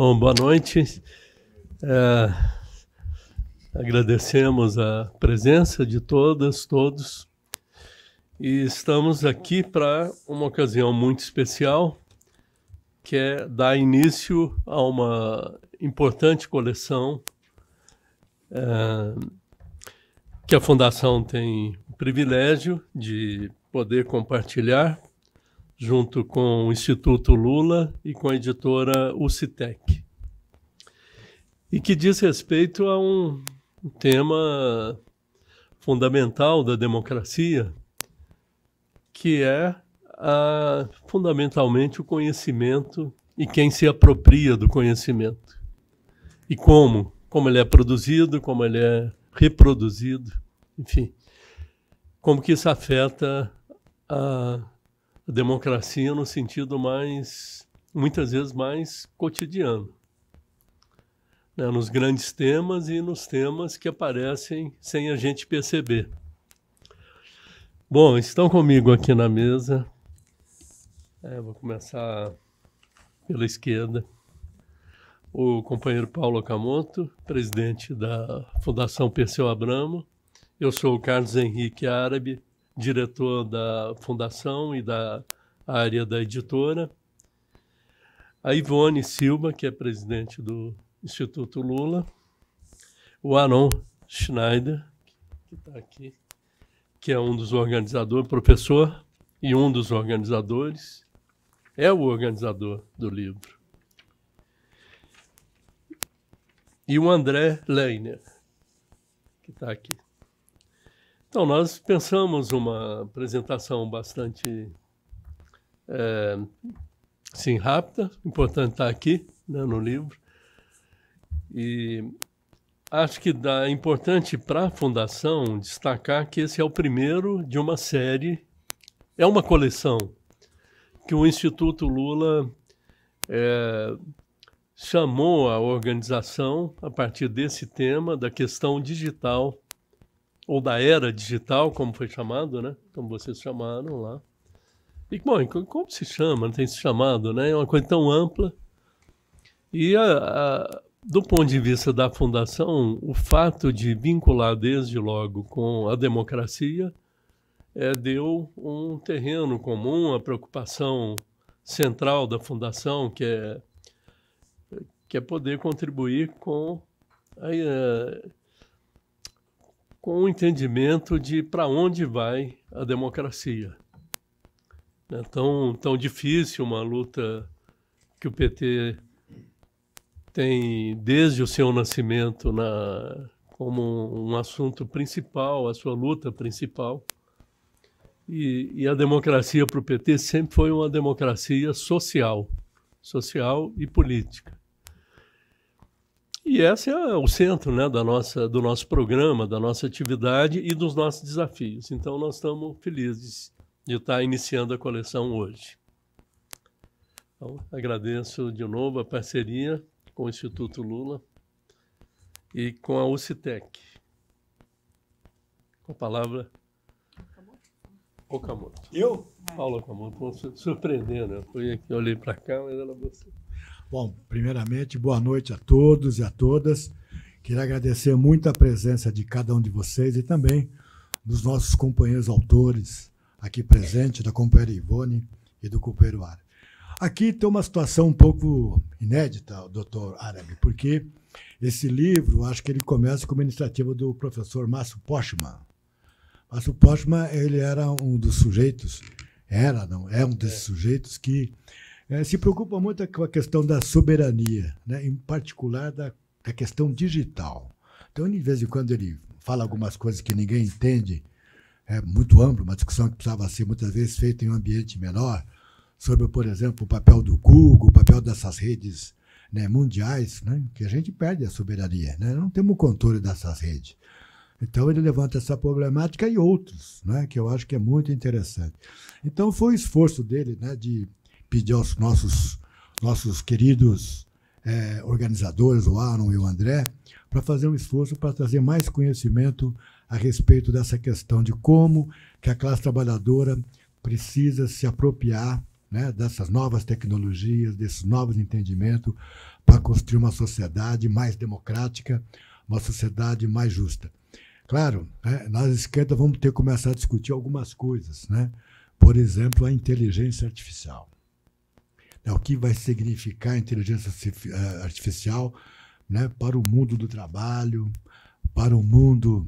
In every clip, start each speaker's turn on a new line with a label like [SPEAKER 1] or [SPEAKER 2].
[SPEAKER 1] Bom, boa noite. É, agradecemos a presença de todas, todos. E estamos aqui para uma ocasião muito especial, que é dar início a uma importante coleção é, que a Fundação tem o privilégio de poder compartilhar junto com o Instituto Lula e com a editora UCITEC, e que diz respeito a um tema fundamental da democracia, que é a, fundamentalmente o conhecimento e quem se apropria do conhecimento. E como? Como ele é produzido, como ele é reproduzido, enfim. Como que isso afeta a democracia no sentido mais, muitas vezes, mais cotidiano. Né? Nos grandes temas e nos temas que aparecem sem a gente perceber. Bom, estão comigo aqui na mesa. É, vou começar pela esquerda. O companheiro Paulo Camoto, presidente da Fundação Perseu Abramo. Eu sou o Carlos Henrique Árabe, diretor da fundação e da área da editora. A Ivone Silva, que é presidente do Instituto Lula. O Aron Schneider, que está aqui, que é um dos organizadores, professor e um dos organizadores. É o organizador do livro. E o André Leiner, que está aqui. Então, nós pensamos uma apresentação bastante é, sim, rápida, importante estar aqui né, no livro. E acho que dá, é importante para a Fundação destacar que esse é o primeiro de uma série, é uma coleção que o Instituto Lula é, chamou a organização a partir desse tema da questão digital ou da era digital, como foi chamado, né? Como vocês chamaram lá. E, bom, como se chama, não tem se chamado, né? É uma coisa tão ampla. E a, a, do ponto de vista da fundação, o fato de vincular desde logo com a democracia é, deu um terreno comum, a preocupação central da fundação, que é, que é poder contribuir com a, eh, com o entendimento de para onde vai a democracia. É tão, tão difícil uma luta que o PT tem desde o seu nascimento na, como um assunto principal, a sua luta principal. E, e a democracia para o PT sempre foi uma democracia social, social e política. E esse é o centro né, da nossa, do nosso programa, da nossa atividade e dos nossos desafios. Então, nós estamos felizes de estar iniciando a coleção hoje. Então, agradeço de novo a parceria com o Instituto Lula e com a UCITEC. Com a palavra. Okamoto. Eu? Paula Okamoto, Surpreendendo, surpreender, né? Fui aqui, olhei para cá, mas ela você.
[SPEAKER 2] Bom, primeiramente, boa noite a todos e a todas. Queria agradecer muito a presença de cada um de vocês e também dos nossos companheiros autores aqui presentes, da companheira Ivone e do companheiro Árabe. Aqui tem uma situação um pouco inédita, doutor Árabe, porque esse livro, acho que ele começa com uma iniciativa do professor Márcio Postman. Márcio Postman, ele era um dos sujeitos, era, não, é um desses sujeitos que é, se preocupa muito com a questão da soberania, né? em particular da, da questão digital. Então, de vez em quando, ele fala algumas coisas que ninguém entende, é muito amplo, uma discussão que precisava ser muitas vezes feita em um ambiente menor, sobre, por exemplo, o papel do Google, o papel dessas redes né, mundiais, né, que a gente perde a soberania, né, não temos controle dessas redes. Então ele levanta essa problemática e outros, né, que eu acho que é muito interessante. Então foi o esforço dele né, de pedir aos nossos, nossos queridos é, organizadores, o Aaron e o André, para fazer um esforço para trazer mais conhecimento a respeito dessa questão de como que a classe trabalhadora precisa se apropriar né, dessas novas tecnologias, desses novos entendimentos, para construir uma sociedade mais democrática, uma sociedade mais justa. Claro, né, nós esquerda vamos ter que começar a discutir algumas coisas, né? por exemplo, a inteligência artificial né, o que vai significar a inteligência eh, artificial né, para o mundo do trabalho, para o mundo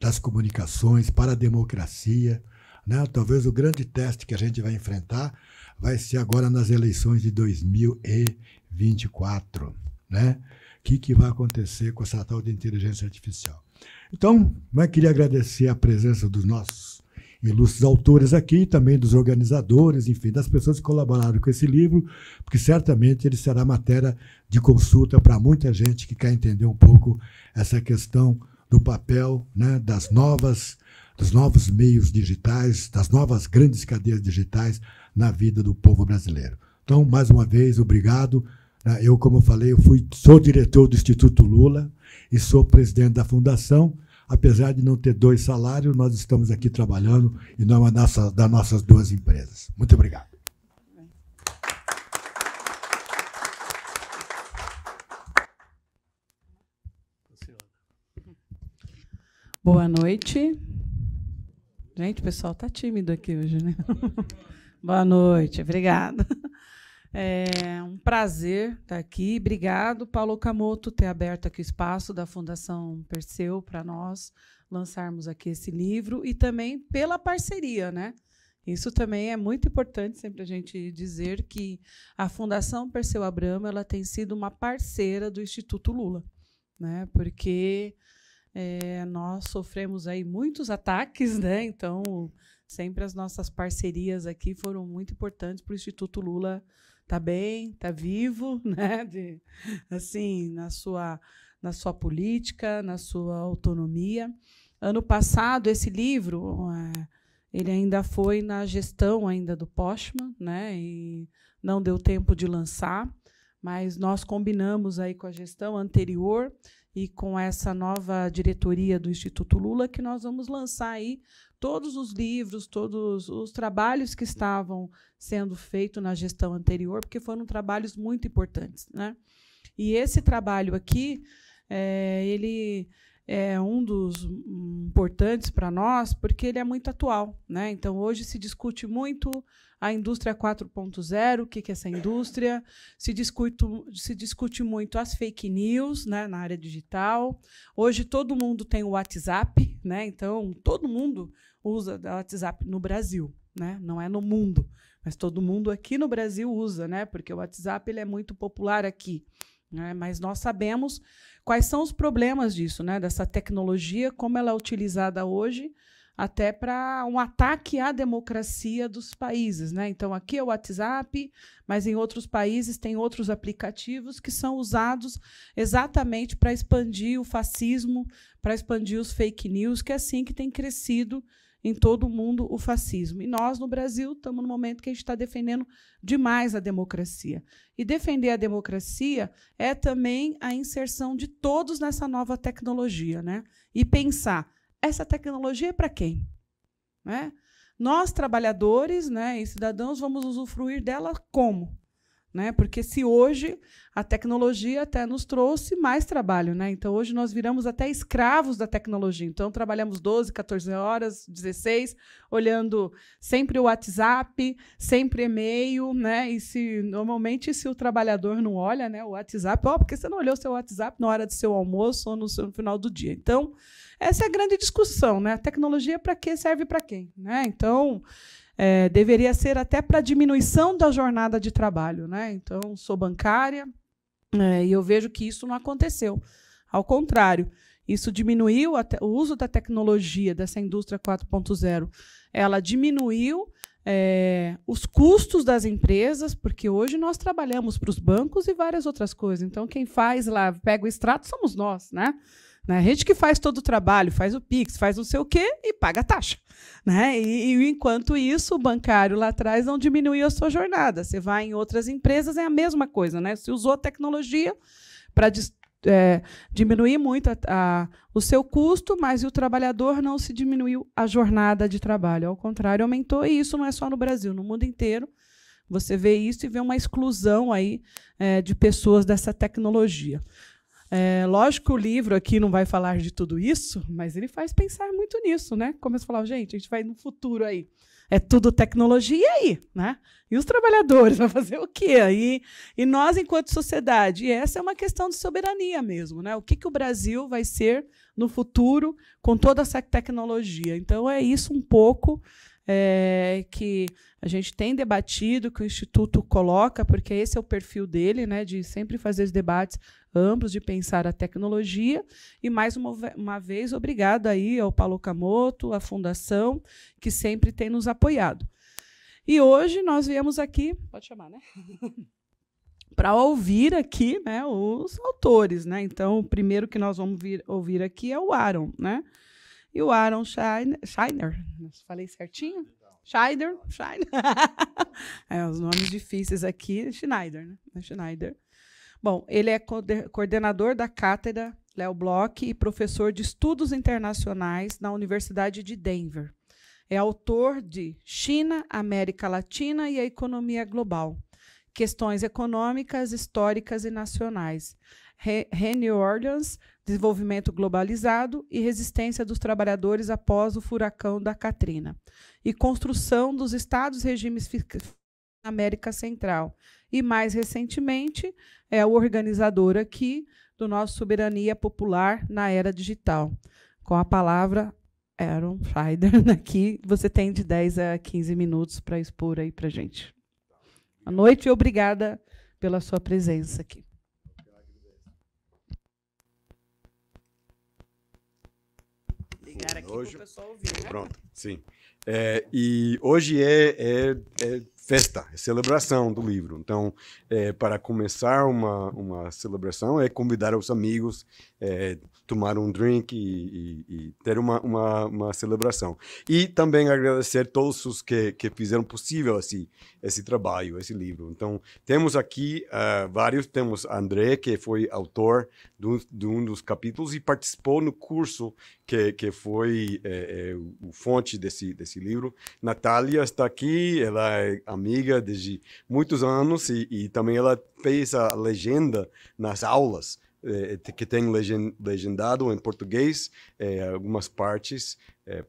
[SPEAKER 2] das comunicações, para a democracia. Né? Talvez o grande teste que a gente vai enfrentar vai ser agora nas eleições de 2024. Né? O que, que vai acontecer com essa tal de inteligência artificial? Então, né, queria agradecer a presença dos nossos ilustres autores aqui, também dos organizadores, enfim, das pessoas que colaboraram com esse livro, porque certamente ele será matéria de consulta para muita gente que quer entender um pouco essa questão do papel né, das novas, dos novos meios digitais, das novas grandes cadeias digitais na vida do povo brasileiro. Então, mais uma vez, obrigado. Né. Eu, como falei, eu fui, sou diretor do Instituto Lula e sou presidente da fundação apesar de não ter dois salários, nós estamos aqui trabalhando e não é nossa, das nossas duas empresas. Muito obrigado.
[SPEAKER 3] Boa noite. Gente, o pessoal está tímido aqui hoje, né? Boa noite, obrigada. É um prazer estar aqui. Obrigado, Paulo Camoto, ter aberto aqui o espaço da Fundação Perseu para nós lançarmos aqui esse livro e também pela parceria, né? Isso também é muito importante sempre a gente dizer que a Fundação Perseu Abramo ela tem sido uma parceira do Instituto Lula, né? Porque é, nós sofremos aí muitos ataques, né? Então sempre as nossas parcerias aqui foram muito importantes para o Instituto Lula tá bem, tá vivo, né? De, assim, na sua, na sua política, na sua autonomia. Ano passado, esse livro, eh, ele ainda foi na gestão ainda do Postman, né? E não deu tempo de lançar, mas nós combinamos aí com a gestão anterior e com essa nova diretoria do Instituto Lula que nós vamos lançar aí todos os livros, todos os trabalhos que estavam sendo feitos na gestão anterior, porque foram trabalhos muito importantes, né? E esse trabalho aqui, é, ele é um dos importantes para nós, porque ele é muito atual, né? Então hoje se discute muito a indústria 4.0, o que, que é essa indústria, se discute, se discute muito as fake news né, na área digital. Hoje todo mundo tem o WhatsApp, né, então todo mundo usa o WhatsApp no Brasil, né, não é no mundo, mas todo mundo aqui no Brasil usa, né, porque o WhatsApp ele é muito popular aqui. Né, mas nós sabemos quais são os problemas disso, né, dessa tecnologia, como ela é utilizada hoje até para um ataque à democracia dos países. Né? Então, aqui é o WhatsApp, mas em outros países tem outros aplicativos que são usados exatamente para expandir o fascismo, para expandir os fake news, que é assim que tem crescido em todo o mundo o fascismo. E nós, no Brasil, estamos no momento que a gente está defendendo demais a democracia. E defender a democracia é também a inserção de todos nessa nova tecnologia. Né? E pensar essa tecnologia é para quem? Né? Nós, trabalhadores né, e cidadãos, vamos usufruir dela como? Né? Porque se hoje a tecnologia até nos trouxe mais trabalho, né? Então hoje nós viramos até escravos da tecnologia. Então trabalhamos 12, 14 horas, 16, olhando sempre o WhatsApp, sempre e-mail, né? E se normalmente se o trabalhador não olha, né, o WhatsApp, ó, oh, porque você não olhou seu WhatsApp na hora do seu almoço ou no, seu, no final do dia. Então, essa é a grande discussão, né? A tecnologia para que serve para quem, né? Então, é, deveria ser até para diminuição da jornada de trabalho. Né? Então, sou bancária é, e eu vejo que isso não aconteceu. Ao contrário, isso diminuiu até, o uso da tecnologia, dessa indústria 4.0. Ela diminuiu é, os custos das empresas, porque hoje nós trabalhamos para os bancos e várias outras coisas. Então, quem faz lá, pega o extrato, somos nós, né? Né? A gente que faz todo o trabalho, faz o Pix, faz não sei o quê e paga a taxa. Né? E, e, enquanto isso, o bancário lá atrás não diminuiu a sua jornada. Você vai em outras empresas, é a mesma coisa. Né? Você usou a tecnologia para é, diminuir muito a, a, o seu custo, mas o trabalhador não se diminuiu a jornada de trabalho. Ao contrário, aumentou. E isso não é só no Brasil, no mundo inteiro. Você vê isso e vê uma exclusão aí é, de pessoas dessa tecnologia. É, lógico que o livro aqui não vai falar de tudo isso, mas ele faz pensar muito nisso, né? Como eu falava, gente, a gente vai no futuro aí. É tudo tecnologia aí, né? E os trabalhadores vão fazer o quê? E, e nós, enquanto sociedade, e essa é uma questão de soberania mesmo, né? O que, que o Brasil vai ser no futuro com toda essa tecnologia? Então, é isso um pouco é, que a gente tem debatido, que o Instituto coloca, porque esse é o perfil dele, né, de sempre fazer os debates amplos, de pensar a tecnologia. E, mais uma, uma vez, obrigado aí ao Paulo Camoto, à Fundação, que sempre tem nos apoiado. E hoje nós viemos aqui. Pode chamar, né? para ouvir aqui né, os autores. Né? Então, o primeiro que nós vamos vir, ouvir aqui é o Aaron, né? E o Aaron Scheiner, falei certinho? Shiner, Shiner. é, os nomes difíceis aqui, Schneider, né? É Schneider. Bom, ele é coordenador da cátedra Léo Bloch e professor de estudos internacionais na Universidade de Denver. É autor de China, América Latina e a Economia Global: Questões Econômicas, Históricas e Nacionais. Renew Orleans, desenvolvimento globalizado e resistência dos trabalhadores após o furacão da Katrina, e construção dos estados regimes na América Central. E mais recentemente, é o organizador aqui do nosso Soberania Popular na Era Digital. Com a palavra Aaron Schreider aqui, você tem de 10 a 15 minutos para expor aí para gente. Boa noite e obrigada pela sua presença aqui.
[SPEAKER 4] hoje, o pessoal ouvir. Né?
[SPEAKER 5] Pronto, sim. É, e hoje é, é, é festa, é celebração do livro. Então, é, para começar uma, uma celebração, é convidar os amigos, é, tomar um drink e, e, e ter uma, uma, uma, celebração. E também agradecer todos os que, que fizeram possível esse, esse trabalho, esse livro. Então, temos aqui uh, vários. Temos André, que foi autor do, de um dos capítulos e participou no curso que, que foi é, é o fonte desse, desse livro. Natália está aqui, ela é amiga desde muitos anos e, e também ela fez a legenda nas aulas eh, eh, que tem legendado em português eh, algumas partes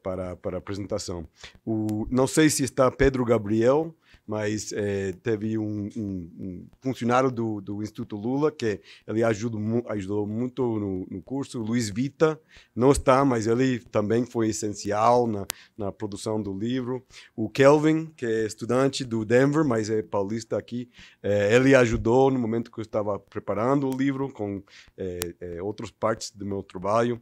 [SPEAKER 5] para para a apresentação. O, não sei se está Pedro Gabriel mas é, teve um, um, um funcionário do, do, Instituto Lula que ele ajudou, ajudou muito no, no, curso, Luiz Vita, não está, mas ele também foi essencial na, na produção do livro. O Kelvin, que é estudante do Denver, mas é paulista aqui, é, ele ajudou no momento que eu estava preparando o livro com é, outras partes do meu trabalho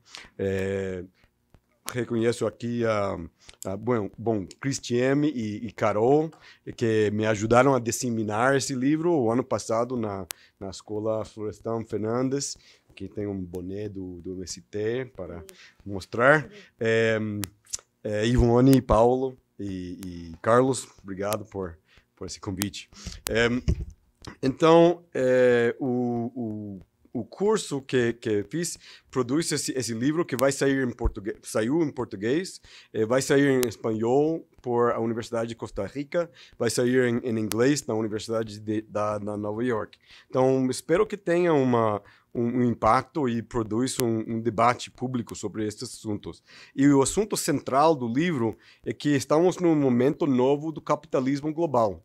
[SPEAKER 5] reconheço aqui a, a bom, bom Cristiane e, e, Carol, que me ajudaram a disseminar esse livro o ano passado na, na Escola Florestan Fernandes. que tem um boné do, do MST para mostrar. É, é, Ivone, Paulo e, e, Carlos, obrigado por, por esse convite. É, então, é, o, o o curso que, que fiz produz esse, esse livro que vai sair em português, saiu em português, eh, vai sair em espanhol por a Universidade de Costa Rica, vai sair em, em inglês na Universidade de, da, da Nova York. Então, espero que tenha uma, um, um impacto e produz um, um, debate público sobre esses assuntos. E o assunto central do livro é que estamos num momento novo do capitalismo global,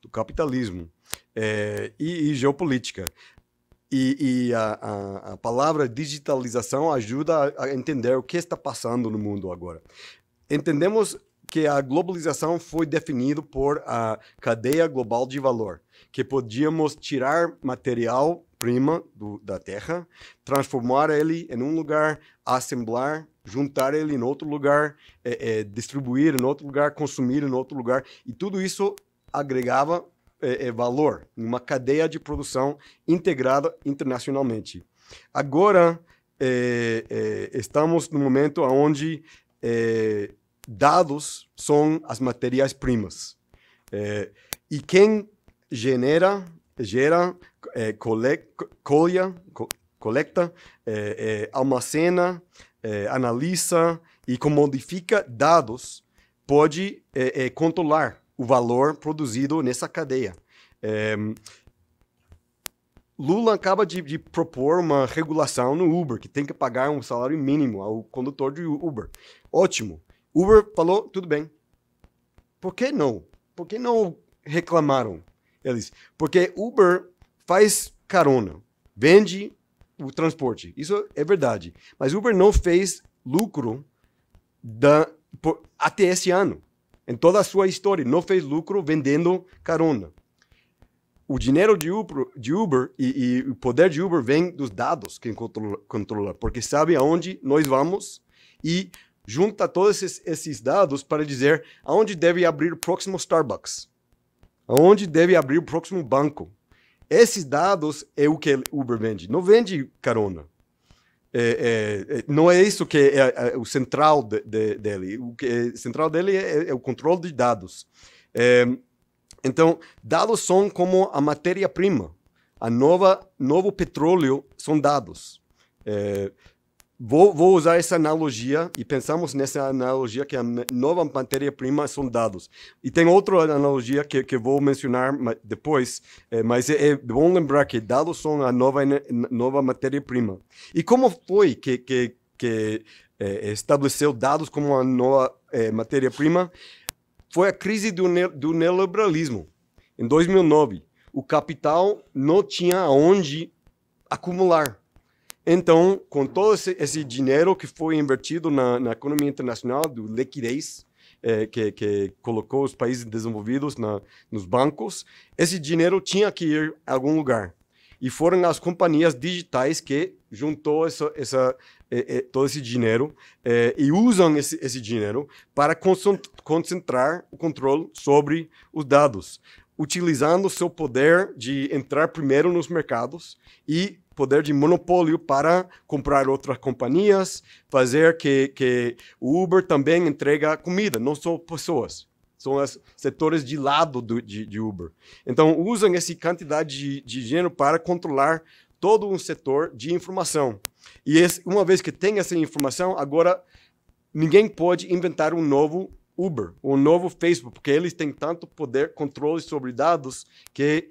[SPEAKER 5] do capitalismo é, e, e geopolítica. E, e a, a, a, palavra digitalização ajuda a, entender o que está passando no mundo agora. Entendemos que a globalização foi definida por a cadeia global de valor, que podíamos tirar material prima do, da terra, transformar ele em um lugar, assemblar, juntar ele em outro lugar, é, é, distribuir em outro lugar, consumir em outro lugar, e tudo isso agregava é, é valor, uma cadeia de produção integrada internacionalmente. Agora, é, é estamos no momento onde é, dados são as matérias-primas. É, e quem genera, gera, cole, colha, co, coleta, armazena, analisa e comodifica dados pode controlar o valor produzido nessa cadeia. É, Lula acaba de, de, propor uma regulação no Uber, que tem que pagar um salário mínimo ao condutor de Uber. Ótimo. Uber falou, tudo bem. Por que não? Por que não reclamaram eles? Porque Uber faz carona, vende o transporte. Isso é verdade. Mas Uber não fez lucro da, por, até esse ano. Em toda a sua história, não fez lucro vendendo carona. O dinheiro de Uber, de Uber e, e, o poder de Uber vem dos dados que controla, controla, porque sabe aonde nós vamos e junta todos esses, esses dados para dizer aonde deve abrir o próximo Starbucks, aonde deve abrir o próximo banco. Esses dados é o que Uber vende, não vende carona. É, é, é, não é isso que é, é, é o central de, de, dele. O que é, central dele é, o controle de dados. então, dados são como a matéria-prima. A nova novo petróleo são dados. Vou, vou, usar essa analogia e pensamos nessa analogia que a nova matéria-prima são dados. E tem outra analogia que, que vou mencionar depois, é, mas é, é, bom lembrar que dados são a nova, nova matéria-prima. E como foi que, que, que é, estabeleceu dados como a nova eh, matéria-prima? Foi a crise do, ne do neoliberalismo, em 2009. O capital não tinha onde acumular então, com todo esse, esse dinheiro que foi invertido na, na economia internacional, do liquidez, eh, que, que, colocou os países desenvolvidos na, nos bancos, esse dinheiro tinha que ir a algum lugar. E foram as companhias digitais que juntou essa, essa eh, eh, todo esse dinheiro eh, e usam esse, esse dinheiro para concentrar o controle sobre os dados utilizando seu poder de entrar primeiro nos mercados e poder de monopólio para comprar outras companhias, fazer que, que o Uber também entrega comida, não só pessoas. São os setores de lado do, de, de Uber. Então, usam essa quantidade de, de dinheiro para controlar todo um setor de informação. E esse, uma vez que tem essa informação, agora ninguém pode inventar um novo Uber, o novo Facebook, porque eles têm tanto poder, controle sobre dados que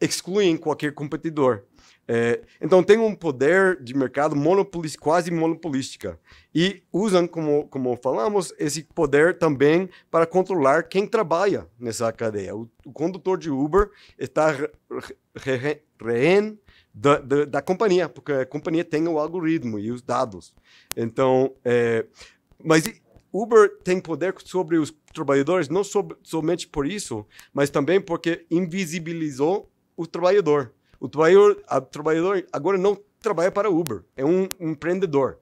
[SPEAKER 5] excluem qualquer competidor. É, então tem um poder de mercado monopoli quase monopolística e usam como como falamos esse poder também para controlar quem trabalha nessa cadeia. O, o condutor de Uber está re, re, da, da, da, companhia porque a companhia tem o algoritmo e os dados. Então é, mas Uber tem poder sobre os trabalhadores não somente por isso, mas também porque invisibilizou o trabalhador. O trabalhador, a, trabalhador agora não trabalha para Uber, é um empreendedor.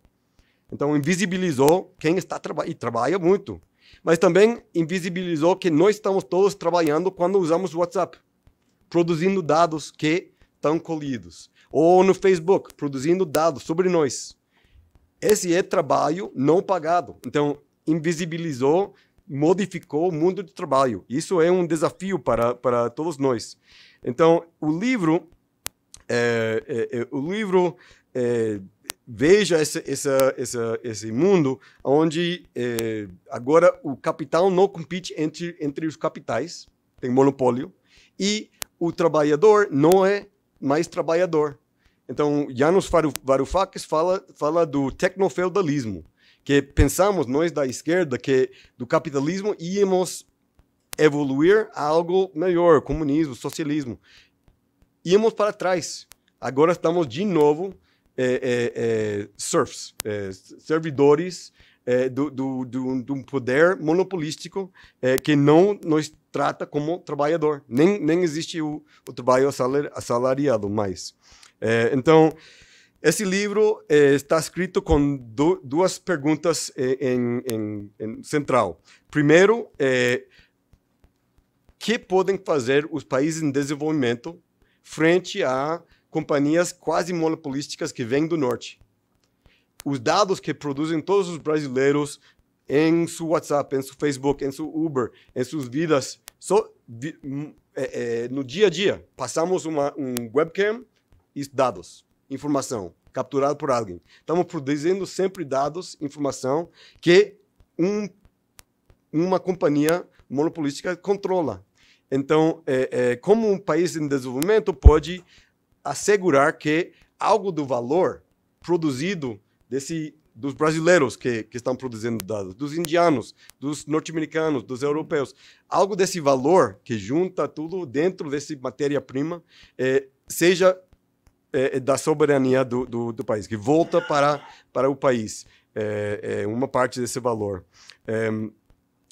[SPEAKER 5] Então invisibilizou quem está trabalhando e trabalha muito, mas também invisibilizou que nós estamos todos trabalhando quando usamos o WhatsApp, produzindo dados que estão colhidos, ou no Facebook, produzindo dados sobre nós. Esse é trabalho não pagado. Então, invisibilizou, modificou o mundo do trabalho. Isso é um desafio para, para todos nós. Então, o livro, é, é, é o livro é, veja esse, esse esse mundo onde é, agora o capital não compete entre, entre os capitais, tem monopólio, e o trabalhador não é mais trabalhador. Então, Janos Varoufakis fala, fala do tecnofeudalismo que pensamos nós da esquerda que do capitalismo íamos evoluir a algo melhor, comunismo, socialismo. Íamos para trás. Agora estamos de novo é, é, é, servidores é, do, do, do, de um poder monopolístico é, que não nos trata como trabalhador. Nem, nem existe o, o trabalho assalariado mais. É, então, esse livro eh, está escrito com duas perguntas eh, em, em, em, central. Primeiro, eh, que podem fazer os países em desenvolvimento frente a companhias quase monopolísticas que vêm do norte? Os dados que produzem todos os brasileiros em seu WhatsApp, em seu Facebook, em seu Uber, em suas vidas, só vi, hum, eh, eh, no dia a dia, passamos uma um webcam e dados informação capturada por alguém. Estamos produzindo sempre dados, informação que um, uma companhia monopolística controla. Então, é, é, como um país em desenvolvimento pode assegurar que algo do valor produzido desse dos brasileiros que, que estão produzindo dados, dos indianos, dos norte-americanos, dos europeus, algo desse valor que junta tudo dentro desse matéria-prima é, seja é, é, da soberania do, do, do, país, que volta para, para o país, é, é uma parte desse valor. É,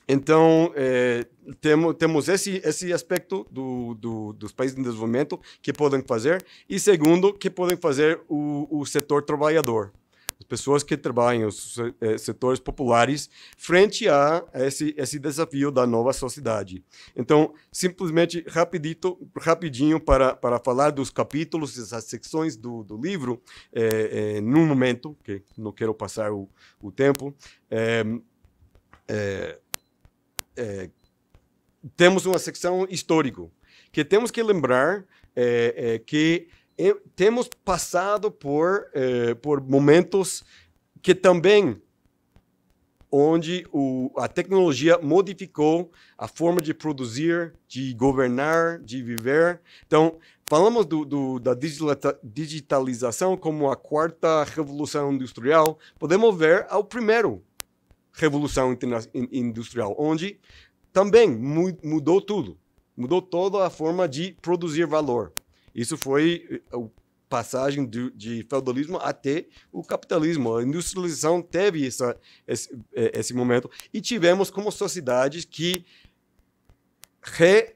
[SPEAKER 5] então, é, temos, temos esse, esse aspecto do, do, dos países em desenvolvimento que podem fazer, e segundo, que podem fazer o, o setor trabalhador pessoas que trabalham os eh, setores populares frente a esse, esse desafio da nova sociedade. Então, simplesmente rapidito, rapidinho para, para falar dos capítulos, das secções do, do livro, é, é, num momento, que não quero passar o, o tempo, é, é, temos uma secção histórico, que temos que lembrar que eu, temos passado por, eh, por momentos que também onde o, a tecnologia modificou a forma de produzir, de governar, de viver. Então, falamos do, do, da digitalização como a quarta revolução industrial. Podemos ver ao primeiro revolução industrial, onde também mudou tudo. Mudou toda a forma de produzir valor. Isso foi a eh, passagem de, de feudalismo até o capitalismo. A industrialização teve essa, esse, eh, esse momento. E tivemos como sociedades que re,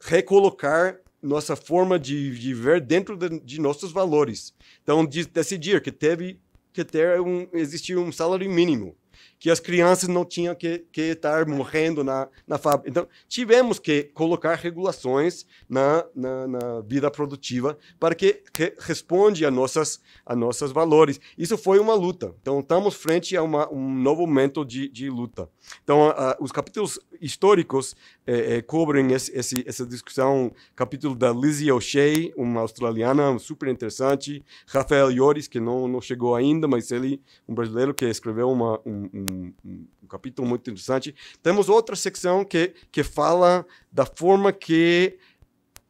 [SPEAKER 5] recolocar nossa forma de, viver ver dentro de, de, nossos valores. Então, de, decidir que teve que ter um, existir um salário mínimo que as crianças não tinham que, que estar morrendo na, na fábrica. Então, tivemos que colocar regulações na, na, na vida produtiva para que re, responde a nossas a nossos valores. Isso foi uma luta. Então, estamos frente a uma, um novo momento de, de luta. Então, a, a, os capítulos históricos é, é, cobrem esse, esse, essa discussão, capítulo da Lizzie O'Shea, uma australiana super interessante, Rafael Yoris, que não, não chegou ainda, mas ele, um brasileiro que escreveu uma, um, um, um, capítulo muito interessante. Temos outra secção que, que fala da forma que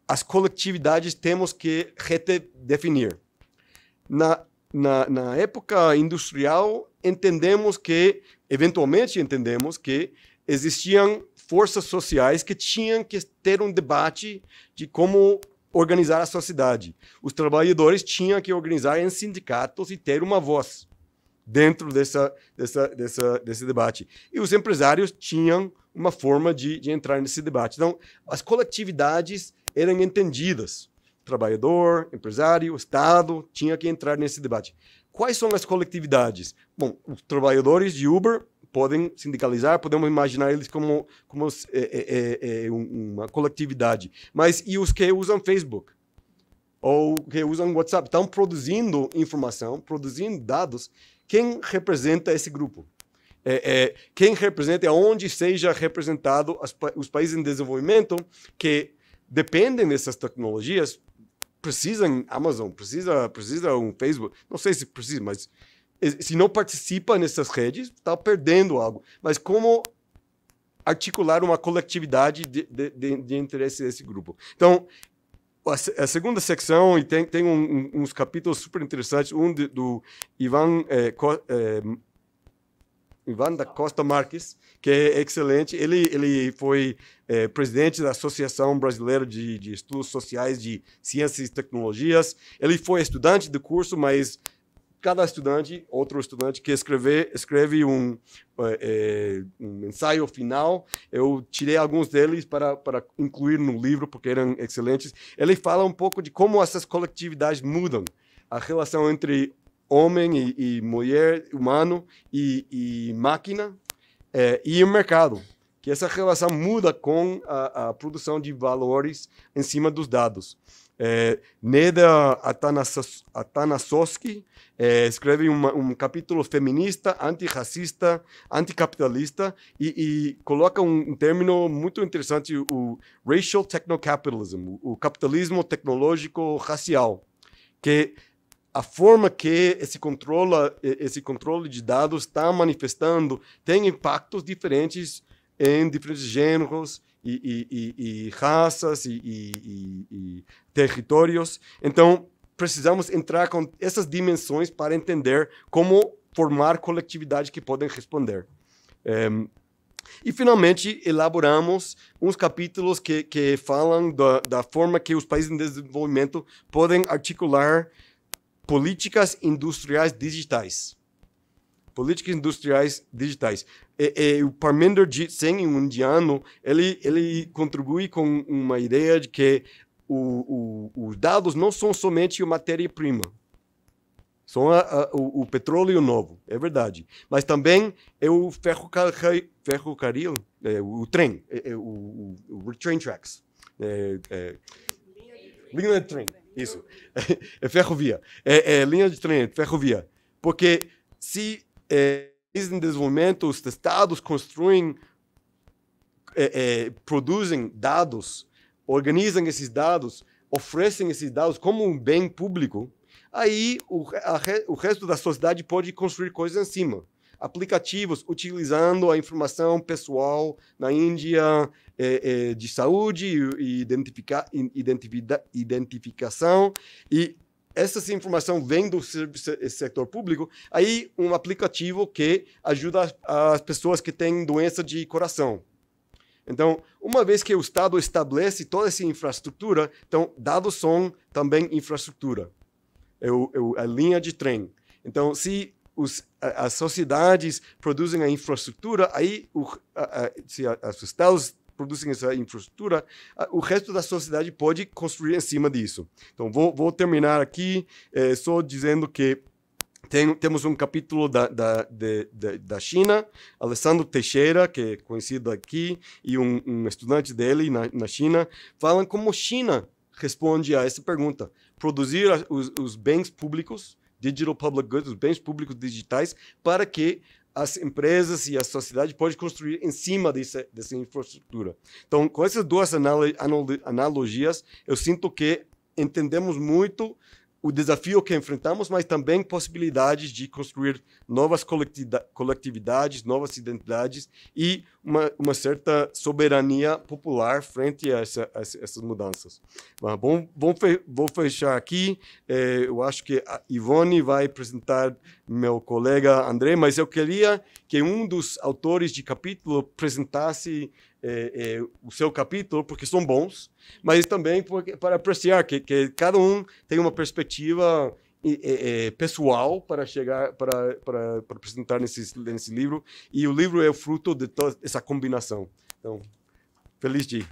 [SPEAKER 5] as coletividades temos que redefinir. Na, na, na época industrial, entendemos que, eventualmente entendemos que existiam forças sociais que tinham que ter um debate de como organizar a sociedade. Os trabalhadores tinham que organizar em sindicatos e ter uma voz dentro dessa, dessa, dessa, desse debate. E os empresários tinham uma forma de, de entrar nesse debate. Então, as coletividades eram entendidas. trabalhador, empresário, Estado tinha que entrar nesse debate. Quais são as coletividades? Bom, os trabalhadores de Uber podem sindicalizar, podemos imaginar eles como, como é, é, é, é uma coletividade. Mas e os que usam Facebook? Ou que usam WhatsApp? Estão produzindo informação, produzindo dados. Quem representa esse grupo? É, é, quem representa, onde seja representado as, os países em desenvolvimento que dependem dessas tecnologias, precisam Amazon, precisa, precisa um Facebook, não sei se precisa, mas se não participa nessas redes, está perdendo algo. Mas como articular uma coletividade de, de, de, de interesse desse grupo? Então, a, a segunda secção, e tem, tem um, uns capítulos super interessantes, um de, do Ivan, eh, Co, eh, Ivan da Costa Marques, que é excelente. Ele, ele foi é, presidente da Associação Brasileira de, de, Estudos Sociais de Ciências e Tecnologias. Ele foi estudante do curso, mas cada estudante, outro estudante que escreve, escreve um, é, é, um ensaio final. Eu tirei alguns deles para, para incluir no livro, porque eram excelentes. Ele fala um pouco de como essas coletividades mudam. A relação entre homem e, e mulher, humano e, e máquina, é, e o mercado. Que essa relação muda com a, a produção de valores em cima dos dados. É, Neda Atanasoski é, escreve uma, um capítulo feminista, antirracista, anticapitalista e, e coloca um, um término muito interessante, o racial technocapitalism, o, o capitalismo tecnológico racial, que a forma que esse controle, esse controle de dados está manifestando tem impactos diferentes em diferentes gêneros, e, e, e raças e territórios. Então, precisamos entrar com essas dimensões para entender como formar coletividade que podem responder. Ehm, e, finalmente, elaboramos uns capítulos que, que falam da, da forma que os países em desenvolvimento podem articular políticas industriais digitais. Políticas industriais digitais o Parmender Sen, um indiano, ele, ele contribui com uma ideia de que o, o, os dados não são somente a matéria-prima, são a, a, o, o, petróleo novo, é verdade. Mas também é o ferrocarril, caril é, o trem, é, é o, o, train tracks. É, é, linha de trem, isso. É, ferrovia. É, linha de trem, ferrovia. Porque se países em desenvolvimento, os estados construem, é, é, produzem dados, organizam esses dados, oferecem esses dados como um bem público, aí o, a, o resto da sociedade pode construir coisas em cima. Aplicativos utilizando a informação pessoal na Índia é, é de saúde e identifica, identificação e essa informação vem do setor público, aí um aplicativo que ajuda as pessoas que têm doença de coração. Então, uma vez que o Estado estabelece toda essa infraestrutura, então dados são também infraestrutura. É, é, o, é a linha de trem. Então, se os, as sociedades produzem a infraestrutura, aí o, a, a, se a, os estados produzem essa infraestrutura, o resto da sociedade pode construir em cima disso. Então, vou, vou terminar aqui é, só dizendo que tem, temos um capítulo da, da, de, de, da China, Alessandro Teixeira, que é conhecido aqui, e um, um estudante dele na, na China, falam como China responde a essa pergunta. Produzir os, os bens públicos digital public goods, os bens públicos digitais, para que as empresas e a sociedade pode construir em cima dessa, dessa infraestrutura. Então, com essas duas analogias, eu sinto que entendemos muito o desafio que enfrentamos, mas também possibilidades de construir novas coletividades, novas identidades e uma, uma certa soberania popular frente a, essa, a essas mudanças. Mas bom, bom fe, vou fechar aqui. Eh, eu acho que a Ivone vai apresentar meu colega André, mas eu queria que um dos autores de capítulo apresentasse é, é, o seu capítulo, porque são bons, mas também porque, para apreciar que, que cada um tem uma perspectiva é, pessoal para chegar para, para, para apresentar nesse, nesse livro, e o livro é o fruto de toda essa combinação. Então, feliz dia.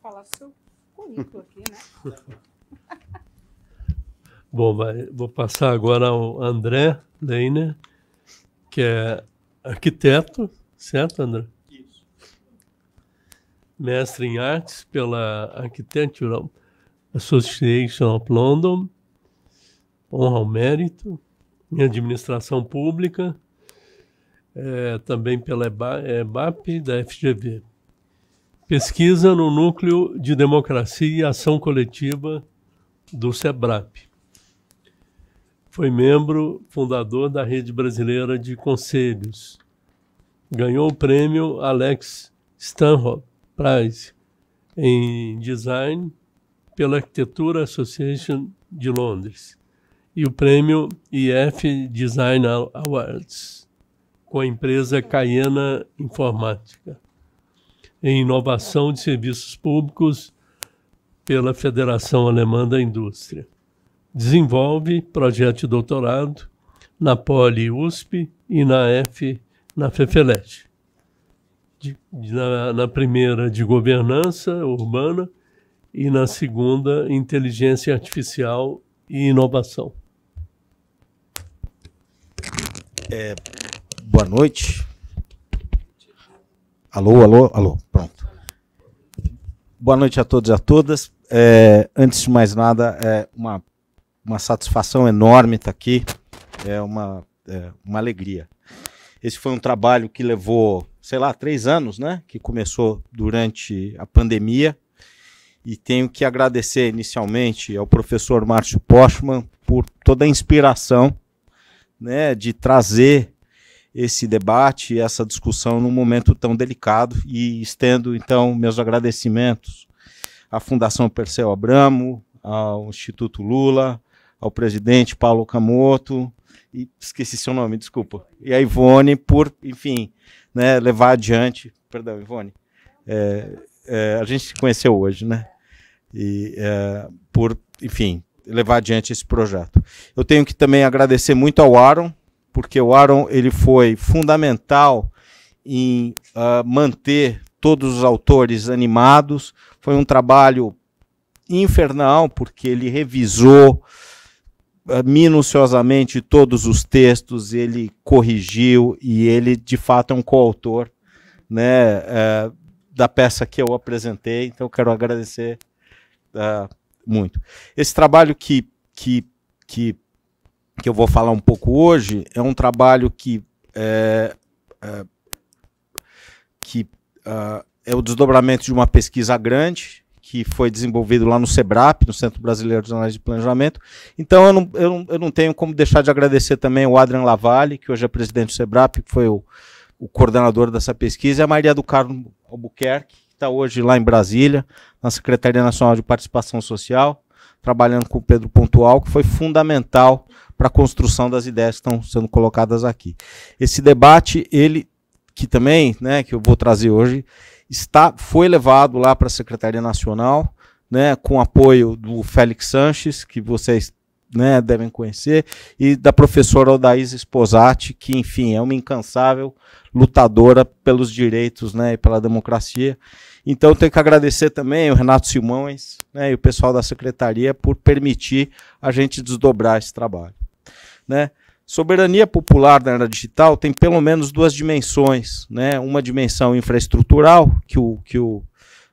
[SPEAKER 3] Falar seu currículo aqui, né?
[SPEAKER 1] Bom, vai, vou passar agora ao André Leiner, que é arquiteto, certo, André? Isso. Mestre em artes pela Architectural Association of London, honra ao mérito, em administração pública, é, também pela EBAP é da FGV. Pesquisa no Núcleo de Democracia e Ação Coletiva do SEBRAP. Foi membro fundador da Rede Brasileira de Conselhos. Ganhou o prêmio Alex Stanhope Prize em Design pela Architecture Association de Londres e o prêmio IF Design Awards com a empresa Cayena Informática em inovação de serviços públicos pela Federação Alemã da Indústria desenvolve projeto de doutorado na Poli USP e na F na Fefelete. Na, na, primeira de governança urbana e na segunda inteligência artificial e inovação.
[SPEAKER 5] É,
[SPEAKER 6] boa noite. Alô, alô, alô. Pronto. Boa noite a todos e a todas. É, antes de mais nada, é uma uma satisfação enorme estar tá aqui, é uma, é uma alegria. Esse foi um trabalho que levou, sei lá, três anos, né? Que começou durante a pandemia. E tenho que agradecer inicialmente ao professor Márcio Postman por toda a inspiração né, de trazer esse debate, essa discussão num momento tão delicado. E estendo, então, meus agradecimentos à Fundação Perseu Abramo, ao Instituto Lula, ao presidente Paulo Camoto, e esqueci seu nome, desculpa, e a Ivone por, enfim, né, levar adiante, perdão, Ivone, é, é, a gente se conheceu hoje, né, e é, por, enfim, levar adiante esse projeto. Eu tenho que também agradecer muito ao Aaron, porque o Aaron ele foi fundamental em uh, manter todos os autores animados. Foi um trabalho infernal, porque ele revisou, eh, minuciosamente todos os textos, ele corrigiu e ele de fato é um coautor né, é, da peça que eu apresentei, então eu quero agradecer é, muito. Esse trabalho que, que, que, que eu vou falar um pouco hoje é um trabalho que é, que ah, é o desdobramento de uma pesquisa grande que foi desenvolvido lá no SEBRAP, no Centro Brasileiro de Análise de Planejamento. Então, eu não, eu, não, eu não tenho como deixar de agradecer também o Adrian Lavalle, que hoje é presidente do SEBRAP, que foi o, o coordenador dessa pesquisa, e a Maria do Carmo Albuquerque, que está hoje lá em Brasília, na Secretaria Nacional de Participação Social, trabalhando com o Pedro Pontual, que foi fundamental para a construção das ideias que estão sendo colocadas aqui. Esse debate, ele que também, né, que eu vou trazer hoje, está, foi levado lá para a Secretaria Nacional, né, com apoio do Félix Sanches, que vocês né, devem conhecer, e da professora Odaís Esposati, que, enfim, é uma incansável lutadora pelos direitos né, e pela democracia. Então, tenho que agradecer também o Renato Simões né, e o pessoal da secretaria por permitir a gente desdobrar esse trabalho. Né? Soberania popular na era digital tem pelo menos duas dimensões. Né? Uma dimensão infraestrutural, que o, que o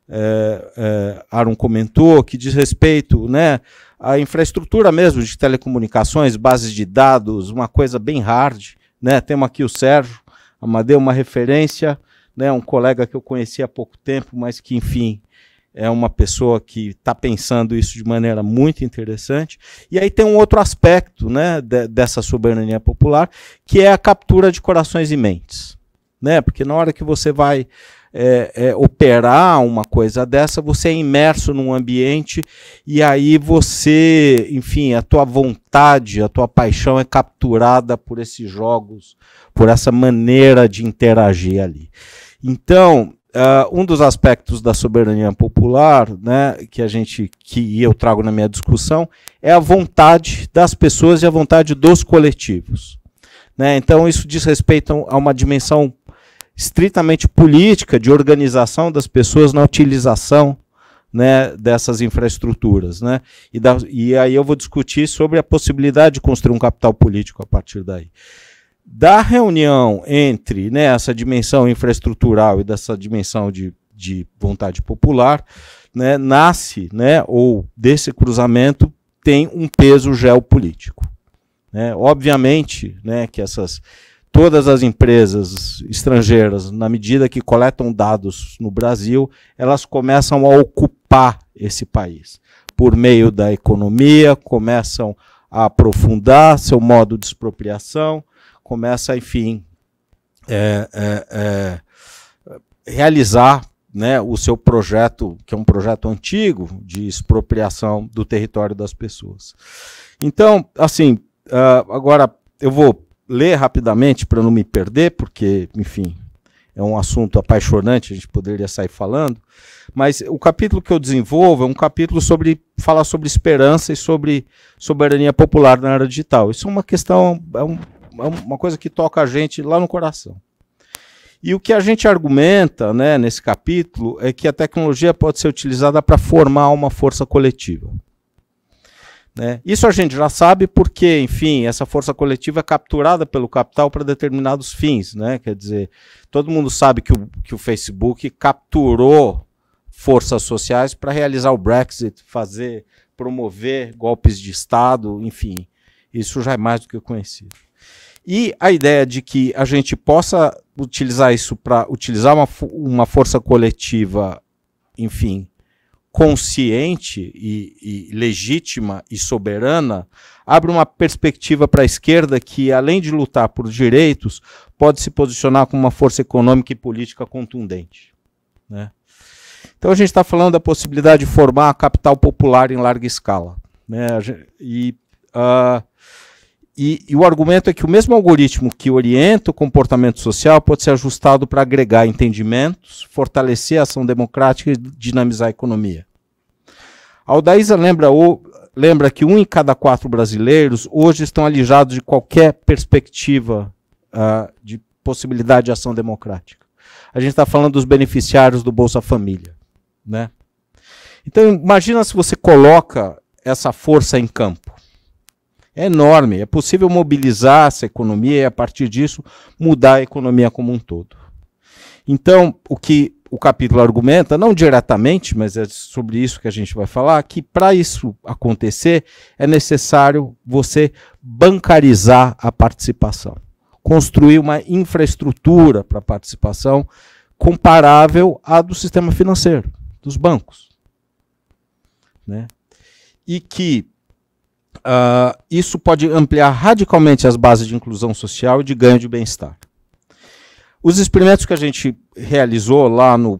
[SPEAKER 6] é, é, Aaron comentou, que diz respeito né, à infraestrutura mesmo de telecomunicações, bases de dados, uma coisa bem hard. Né? Temos aqui o Sérgio Amadeu, uma referência, né, um colega que eu conheci há pouco tempo, mas que, enfim, é uma pessoa que está pensando isso de maneira muito interessante. E aí tem um outro aspecto né, de, dessa soberania popular, que é a captura de corações e mentes. Né? Porque na hora que você vai é, é, operar uma coisa dessa, você é imerso num ambiente e aí você, enfim, a tua vontade, a tua paixão é capturada por esses jogos, por essa maneira de interagir ali. Então, Uh, um dos aspectos da soberania popular, né, que a gente, que eu trago na minha discussão, é a vontade das pessoas e a vontade dos coletivos. Né? Então isso diz respeito a uma dimensão estritamente política de organização das pessoas na utilização né, dessas infraestruturas. Né? E, da, e aí eu vou discutir sobre a possibilidade de construir um capital político a partir daí da reunião entre né, essa dimensão infraestrutural e dessa dimensão de, de vontade popular, né, nasce, né, ou desse cruzamento tem um peso geopolítico. Né? Obviamente né, que essas todas as empresas estrangeiras, na medida que coletam dados no Brasil, elas começam a ocupar esse país por meio da economia, começam a aprofundar seu modo de expropriação, começa, enfim, é, é, é, realizar né, o seu projeto, que é um projeto antigo de expropriação do território das pessoas. Então, assim, uh, agora eu vou ler rapidamente para não me perder, porque, enfim, é um assunto apaixonante, a gente poderia sair falando, mas o capítulo que eu desenvolvo é um capítulo sobre falar sobre esperança e sobre soberania popular na era digital. Isso é uma questão, é um é uma coisa que toca a gente lá no coração. E o que a gente argumenta né, nesse capítulo é que a tecnologia pode ser utilizada para formar uma força coletiva. Né? Isso a gente já sabe porque, enfim, essa força coletiva é capturada pelo capital para determinados fins. Né? Quer dizer, todo mundo sabe que o, que o Facebook capturou forças sociais para realizar o Brexit, fazer, promover golpes de Estado, enfim. Isso já é mais do que conhecido. E a ideia de que a gente possa utilizar isso para utilizar uma, uma força coletiva, enfim, consciente e, e, legítima e soberana, abre uma perspectiva para a esquerda que, além de lutar por direitos, pode se posicionar como uma força econômica e política contundente. Né? Então a gente está falando da possibilidade de formar a capital popular em larga escala. Né? E uh, e, e, o argumento é que o mesmo algoritmo que orienta o comportamento social pode ser ajustado para agregar entendimentos, fortalecer a ação democrática e dinamizar a economia. A Aldaísa lembra, lembra que um em cada quatro brasileiros hoje estão alijados de qualquer perspectiva uh, de possibilidade de ação democrática. A gente está falando dos beneficiários do Bolsa Família. Né? Então, imagina se você coloca essa força em campo é enorme. É possível mobilizar essa economia e, a partir disso, mudar a economia como um todo. Então, o que o capítulo argumenta, não diretamente, mas é sobre isso que a gente vai falar, que para isso acontecer é necessário você bancarizar a participação, construir uma infraestrutura para a participação comparável à do sistema financeiro, dos bancos. Né? E que Uh, isso pode ampliar radicalmente as bases de inclusão social e de ganho de bem-estar. Os experimentos que a gente realizou lá no, uh,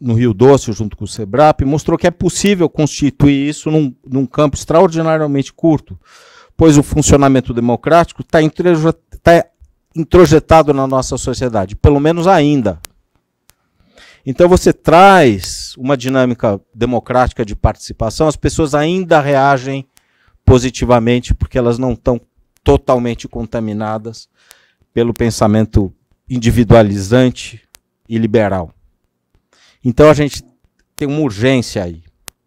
[SPEAKER 6] no Rio Doce, junto com o SEBRAP, mostrou que é possível constituir isso num, num campo extraordinariamente curto, pois o funcionamento democrático está tá introjetado na nossa sociedade, pelo menos ainda. Então você traz uma dinâmica democrática de participação, as pessoas ainda reagem positivamente, porque elas não estão totalmente contaminadas pelo pensamento individualizante e liberal. Então a gente tem uma urgência aí.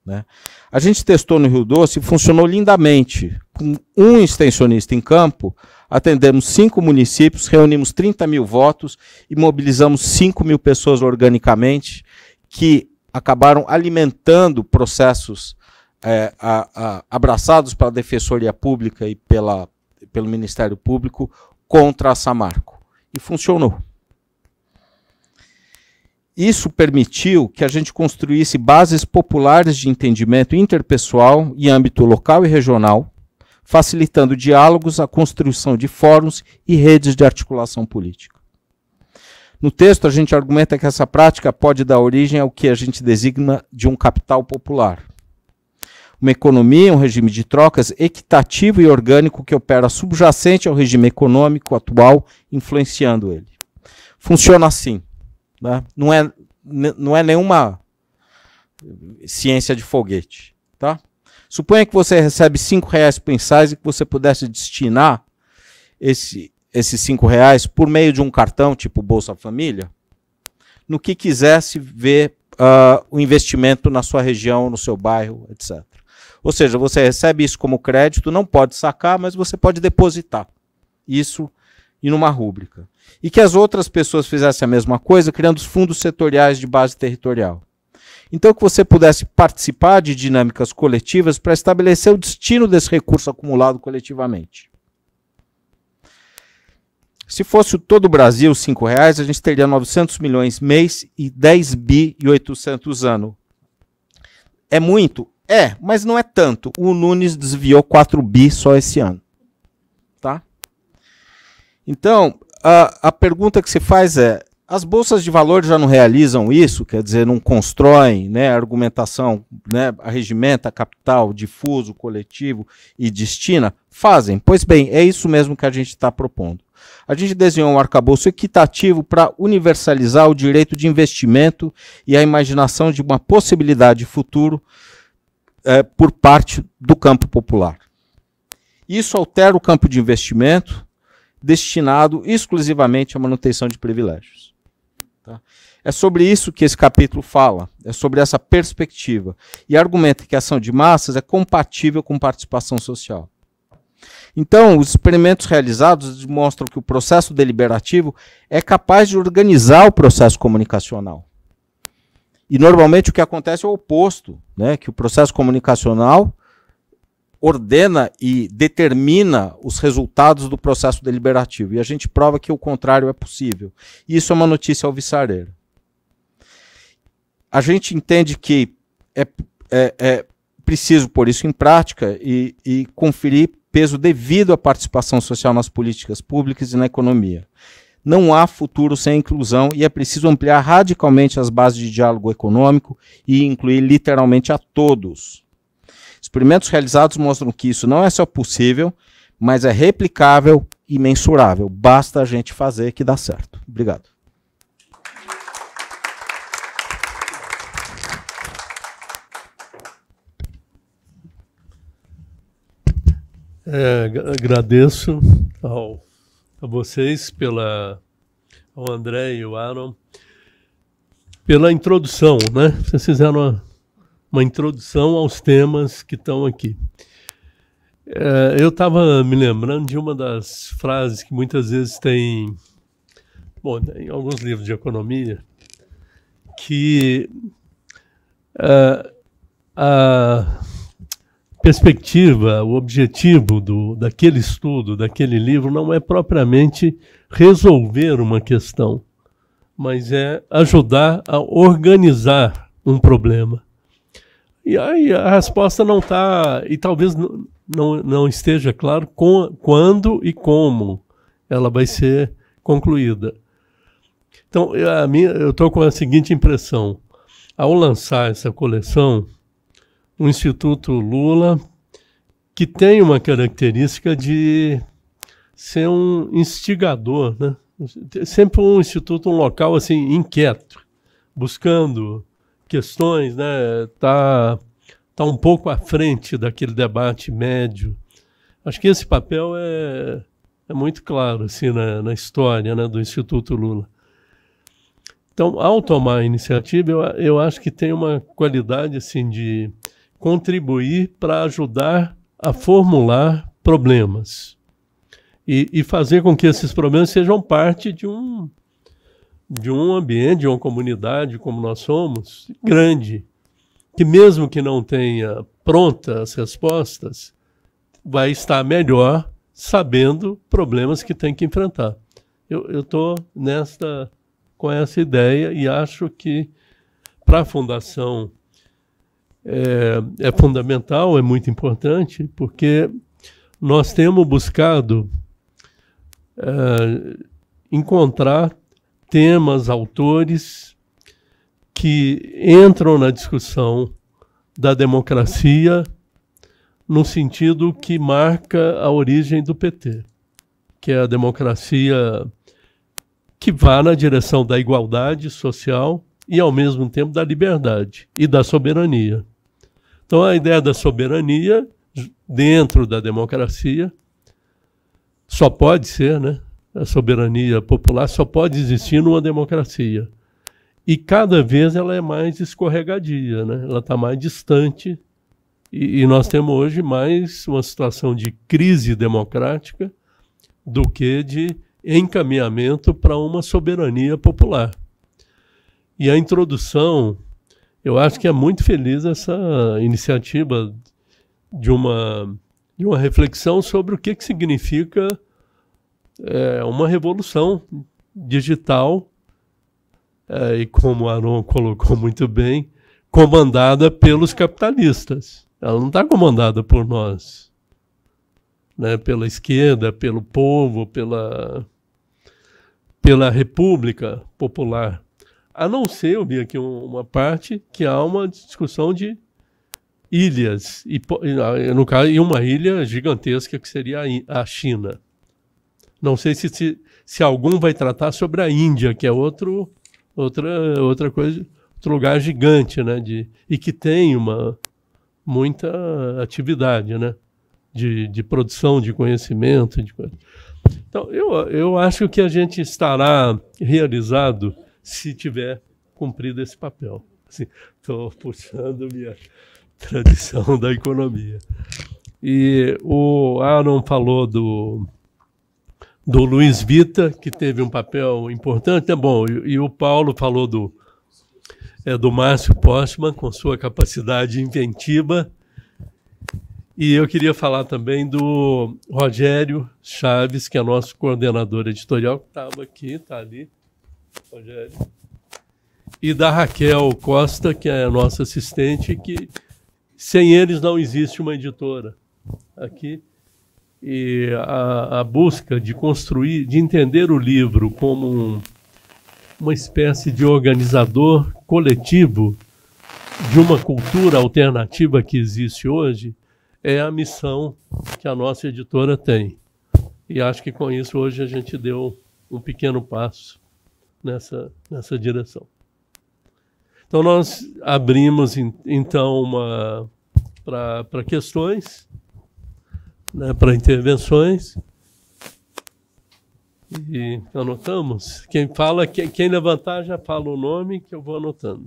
[SPEAKER 6] Né? A gente testou no Rio Doce e funcionou lindamente. Com um extensionista em campo, atendemos cinco municípios, reunimos 30 mil votos e mobilizamos 5 mil pessoas organicamente que acabaram alimentando processos é, a, a, abraçados pela Defensoria Pública e pela, pelo Ministério Público contra a Samarco. E funcionou. Isso permitiu que a gente construísse bases populares de entendimento interpessoal em âmbito local e regional, facilitando diálogos, a construção de fóruns e redes de articulação política. No texto, a gente argumenta que essa prática pode dar origem ao que a gente designa de um capital popular uma economia, um regime de trocas equitativo e orgânico que opera subjacente ao regime econômico atual, influenciando ele. Funciona assim. Né? Não, é, não é nenhuma ciência de foguete. Tá? Suponha que você recebe cinco reais pensais e que você pudesse destinar esse, esses cinco reais por meio de um cartão tipo Bolsa Família no que quisesse ver uh, o investimento na sua região, no seu bairro, etc. Ou seja, você recebe isso como crédito, não pode sacar, mas você pode depositar isso em uma rúbrica. E que as outras pessoas fizessem a mesma coisa, criando os fundos setoriais de base territorial. Então, que você pudesse participar de dinâmicas coletivas para estabelecer o destino desse recurso acumulado coletivamente. Se fosse todo o Brasil R$ reais, a gente teria 900 milhões mês e 10 bi e 800 ano. É muito? É, mas não é tanto. O Nunes desviou 4 bi só esse ano. Tá? Então, a, a pergunta que se faz é: as bolsas de valores já não realizam isso, quer dizer, não constroem né, argumentação, né, regimenta capital difuso, coletivo e destina? Fazem. Pois bem, é isso mesmo que a gente está propondo. A gente desenhou um arcabouço equitativo para universalizar o direito de investimento e a imaginação de uma possibilidade de futuro é, por parte do campo popular. Isso altera o campo de investimento destinado exclusivamente à manutenção de privilégios. Tá? É sobre isso que esse capítulo fala, é sobre essa perspectiva e argumenta que a ação de massas é compatível com participação social. Então, os experimentos realizados demonstram que o processo deliberativo é capaz de organizar o processo comunicacional. E normalmente o que acontece é o oposto, né? que o processo comunicacional ordena e determina os resultados do processo deliberativo. E a gente prova que o contrário é possível. Isso é uma notícia alvissareira. A gente entende que é, é, é preciso pôr isso em prática e, e conferir peso devido à participação social nas políticas públicas e na economia. Não há futuro sem inclusão e é preciso ampliar radicalmente as bases de diálogo econômico e incluir literalmente a todos. Experimentos realizados mostram que isso não é só possível, mas é replicável e mensurável. Basta a gente fazer que dá certo. Obrigado.
[SPEAKER 1] É, agradeço ao a vocês, pela, ao André e o Aaron, pela introdução, né? Vocês fizeram uma, uma introdução aos temas que estão aqui. É, eu estava me lembrando de uma das frases que muitas vezes tem, bom, em alguns livros de economia, que é, a perspectiva, o objetivo do, daquele estudo, daquele livro, não é propriamente resolver uma questão, mas é ajudar a organizar um problema. E aí a resposta não está, e talvez não, não esteja claro com, quando e como ela vai ser concluída. Então, a minha, eu estou com a seguinte impressão. Ao lançar essa coleção, o Instituto Lula, que tem uma característica de ser um instigador, né? Sempre um instituto, um local assim inquieto, buscando questões, né? Tá tá um pouco à frente daquele debate médio. Acho que esse papel é, é muito claro assim na, na história, né, do Instituto Lula. Então, ao tomar a iniciativa, eu, eu acho que tem uma qualidade assim de contribuir para ajudar a formular problemas e, e, fazer com que esses problemas sejam parte de um, de um ambiente, de uma comunidade como nós somos, grande, que mesmo que não tenha prontas as respostas, vai estar melhor sabendo problemas que tem que enfrentar. Eu estou nesta com essa ideia e acho que para a fundação é, é fundamental, é muito importante, porque nós temos buscado é, encontrar temas, autores que entram na discussão da democracia no sentido que marca a origem do PT, que é a democracia que vá na direção da igualdade social e, ao mesmo tempo, da liberdade e da soberania. Então, a ideia da soberania dentro da democracia só pode ser, né? A soberania popular só pode existir numa democracia. E cada vez ela é mais escorregadia, né? Ela está mais distante. E, e nós temos hoje mais uma situação de crise democrática do que de encaminhamento para uma soberania popular. E a introdução eu acho que é muito feliz essa iniciativa de uma, de uma reflexão sobre o que, que significa é, uma revolução digital é, e como o Aron colocou muito bem, comandada pelos capitalistas. Ela não está comandada por nós, né? pela esquerda, pelo povo, pela, pela república popular. A não ser, eu vi aqui uma parte, que há uma discussão de ilhas, e, ah, no caso, e uma ilha gigantesca que seria a China. Não sei se, se, se algum vai tratar sobre a Índia, que é outro, outra, outra coisa, outro lugar gigante, né? De, e que tem uma muita atividade, né? De, de produção de conhecimento. De, então, eu, eu acho que a gente estará realizado se tiver cumprido esse papel. Estou assim,
[SPEAKER 2] puxando minha
[SPEAKER 1] tradição da economia. E o Aaron falou do, do Luiz Vita, que teve um papel importante. É bom, e, e o Paulo falou do, é, do Márcio Postman, com sua capacidade inventiva. E eu queria falar também do Rogério Chaves, que é nosso coordenador editorial, que estava aqui, está ali Rogério, e da Raquel Costa, que é a nossa assistente, que sem eles não existe uma editora aqui. E a, a busca de construir, de entender o livro como um, uma espécie de organizador coletivo de uma cultura alternativa que existe hoje, é a missão que a nossa editora tem. E acho que com isso hoje a gente deu um pequeno passo nessa, nessa direção. Então, nós abrimos, então, uma para questões, né, para intervenções. E anotamos. Quem fala, quem, quem, levantar já fala o nome que eu vou anotando.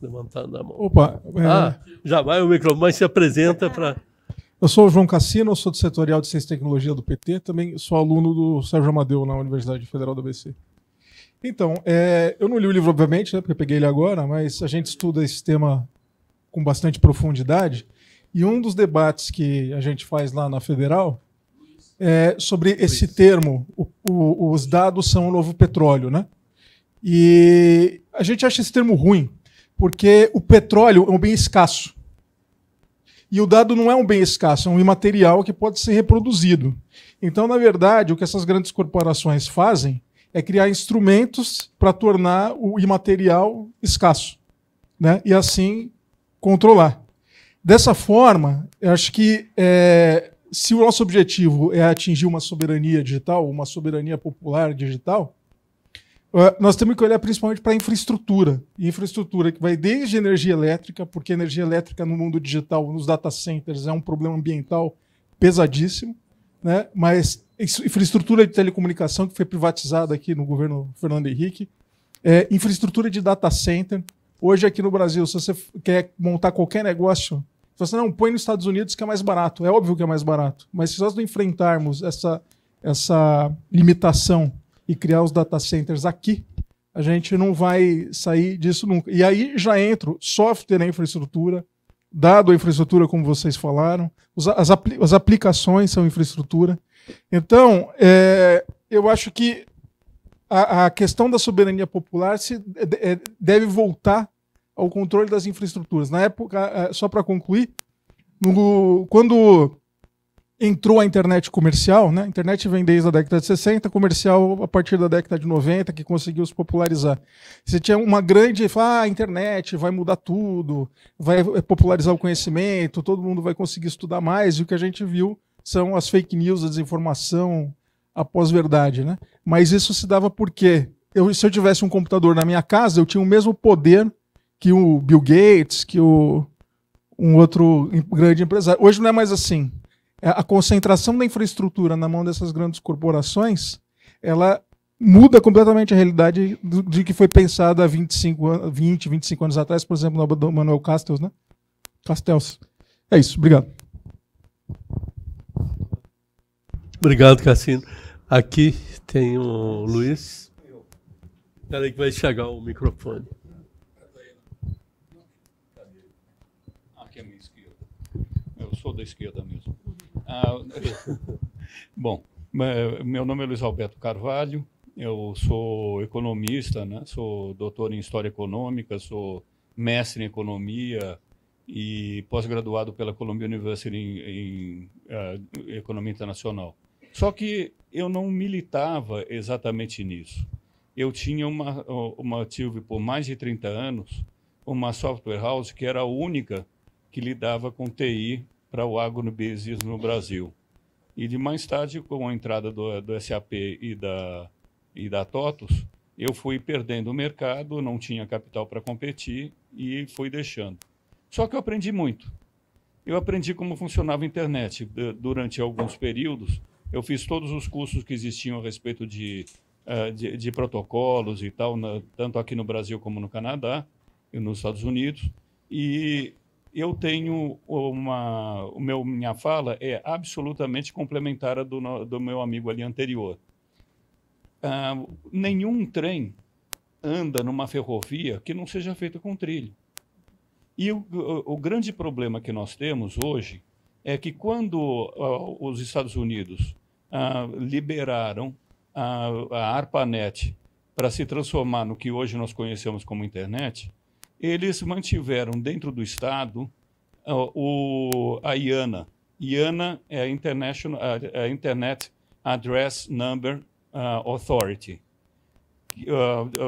[SPEAKER 1] Levantando a mão. Opa! É... Ah, já vai o microfone, se apresenta para.
[SPEAKER 7] Eu sou o João Cassino, sou do setorial de Ciência e Tecnologia do PT, também sou aluno do Sérgio Amadeu na Universidade Federal do ABC. Então, é, eu não li o livro, obviamente, né, porque eu peguei ele agora, mas a gente estuda esse tema com bastante profundidade. E um dos debates que a gente faz lá na Federal é sobre esse termo, o, o, os dados são o novo petróleo, né? E a gente acha esse termo ruim, porque o petróleo é um bem escasso. E o dado não é um bem escasso, é um imaterial que pode ser reproduzido. Então, na verdade, o que essas grandes corporações fazem é criar instrumentos para tornar o imaterial escasso, né? E assim controlar. Dessa forma, eu acho que é, se o nosso objetivo é atingir uma soberania digital, uma soberania popular digital, eh, nós temos que olhar principalmente para a infraestrutura. Infraestrutura que vai desde energia elétrica, porque energia elétrica no mundo digital, nos data centers, é um problema ambiental pesadíssimo, né? mas infraestrutura de telecomunicação que foi privatizada aqui no governo Fernando Henrique, é, infraestrutura de data center. Hoje aqui no Brasil, se você quer montar qualquer negócio, você não põe nos Estados Unidos que é mais barato. É óbvio que é mais barato, mas se nós não enfrentarmos essa essa limitação e criar os data centers aqui, a gente não vai sair disso nunca. E aí já entro software e infraestrutura, dado a infraestrutura, como vocês falaram, as, as aplicações são infraestrutura. Então, é, eu acho que a, a, questão da soberania popular se, é, é, deve voltar ao controle das infraestruturas. Na época, é, só para concluir, no, quando entrou a internet comercial, né? A internet vem desde a década de 60, comercial a partir da década de 90, que conseguiu se popularizar. Você tinha uma grande, ah, a internet vai mudar tudo, vai popularizar o conhecimento, todo mundo vai conseguir estudar mais, e o que a gente viu são as fake news, a desinformação, a pós-verdade, né? Mas isso se dava porque eu, se eu tivesse um computador na minha casa, eu tinha o mesmo poder que o Bill Gates, que o, um outro grande empresário. Hoje não é mais assim. É, a concentração da infraestrutura na mão dessas grandes corporações, ela muda completamente a realidade de que foi pensada há 25, 20, 25 anos atrás, por exemplo, no Manuel Castells, né? Castells. É isso, obrigado.
[SPEAKER 1] Obrigado, Cassino. Aqui tem o Luiz. aí que vai chegar o microfone.
[SPEAKER 8] Aqui é minha esquerda. Eu sou da esquerda mesmo. Ah, bom, meu nome é Luiz Alberto Carvalho. Eu sou economista, né? sou doutor em História Econômica, sou mestre em Economia, e pós-graduado pela Columbia University em, em uh, Economia Internacional. Só que eu não militava exatamente nisso. Eu tinha uma, uma tive por mais de 30 anos uma software house que era a única que lidava com TI para o agrobusiness no Brasil. E de mais tarde, com a entrada do, do SAP e da, e da TOTUS, eu fui perdendo o mercado, não tinha capital para competir e fui deixando. Só que eu aprendi muito. Eu aprendi como funcionava a internet durante alguns períodos eu fiz todos os cursos que existiam a respeito de, uh, de, de, protocolos e tal, na, tanto aqui no Brasil como no Canadá e nos Estados Unidos. E eu tenho uma. O meu, minha fala é absolutamente complementar à do, do meu amigo ali anterior. Uh, nenhum trem anda numa ferrovia que não seja feita com trilho. E o, o, o grande problema que nós temos hoje é que quando uh, os Estados Unidos uh, liberaram a, a ARPANET para se transformar no que hoje nós conhecemos como internet, eles mantiveram dentro do Estado uh, o, a IANA. IANA é a, International, a Internet Address Number ah, Authority.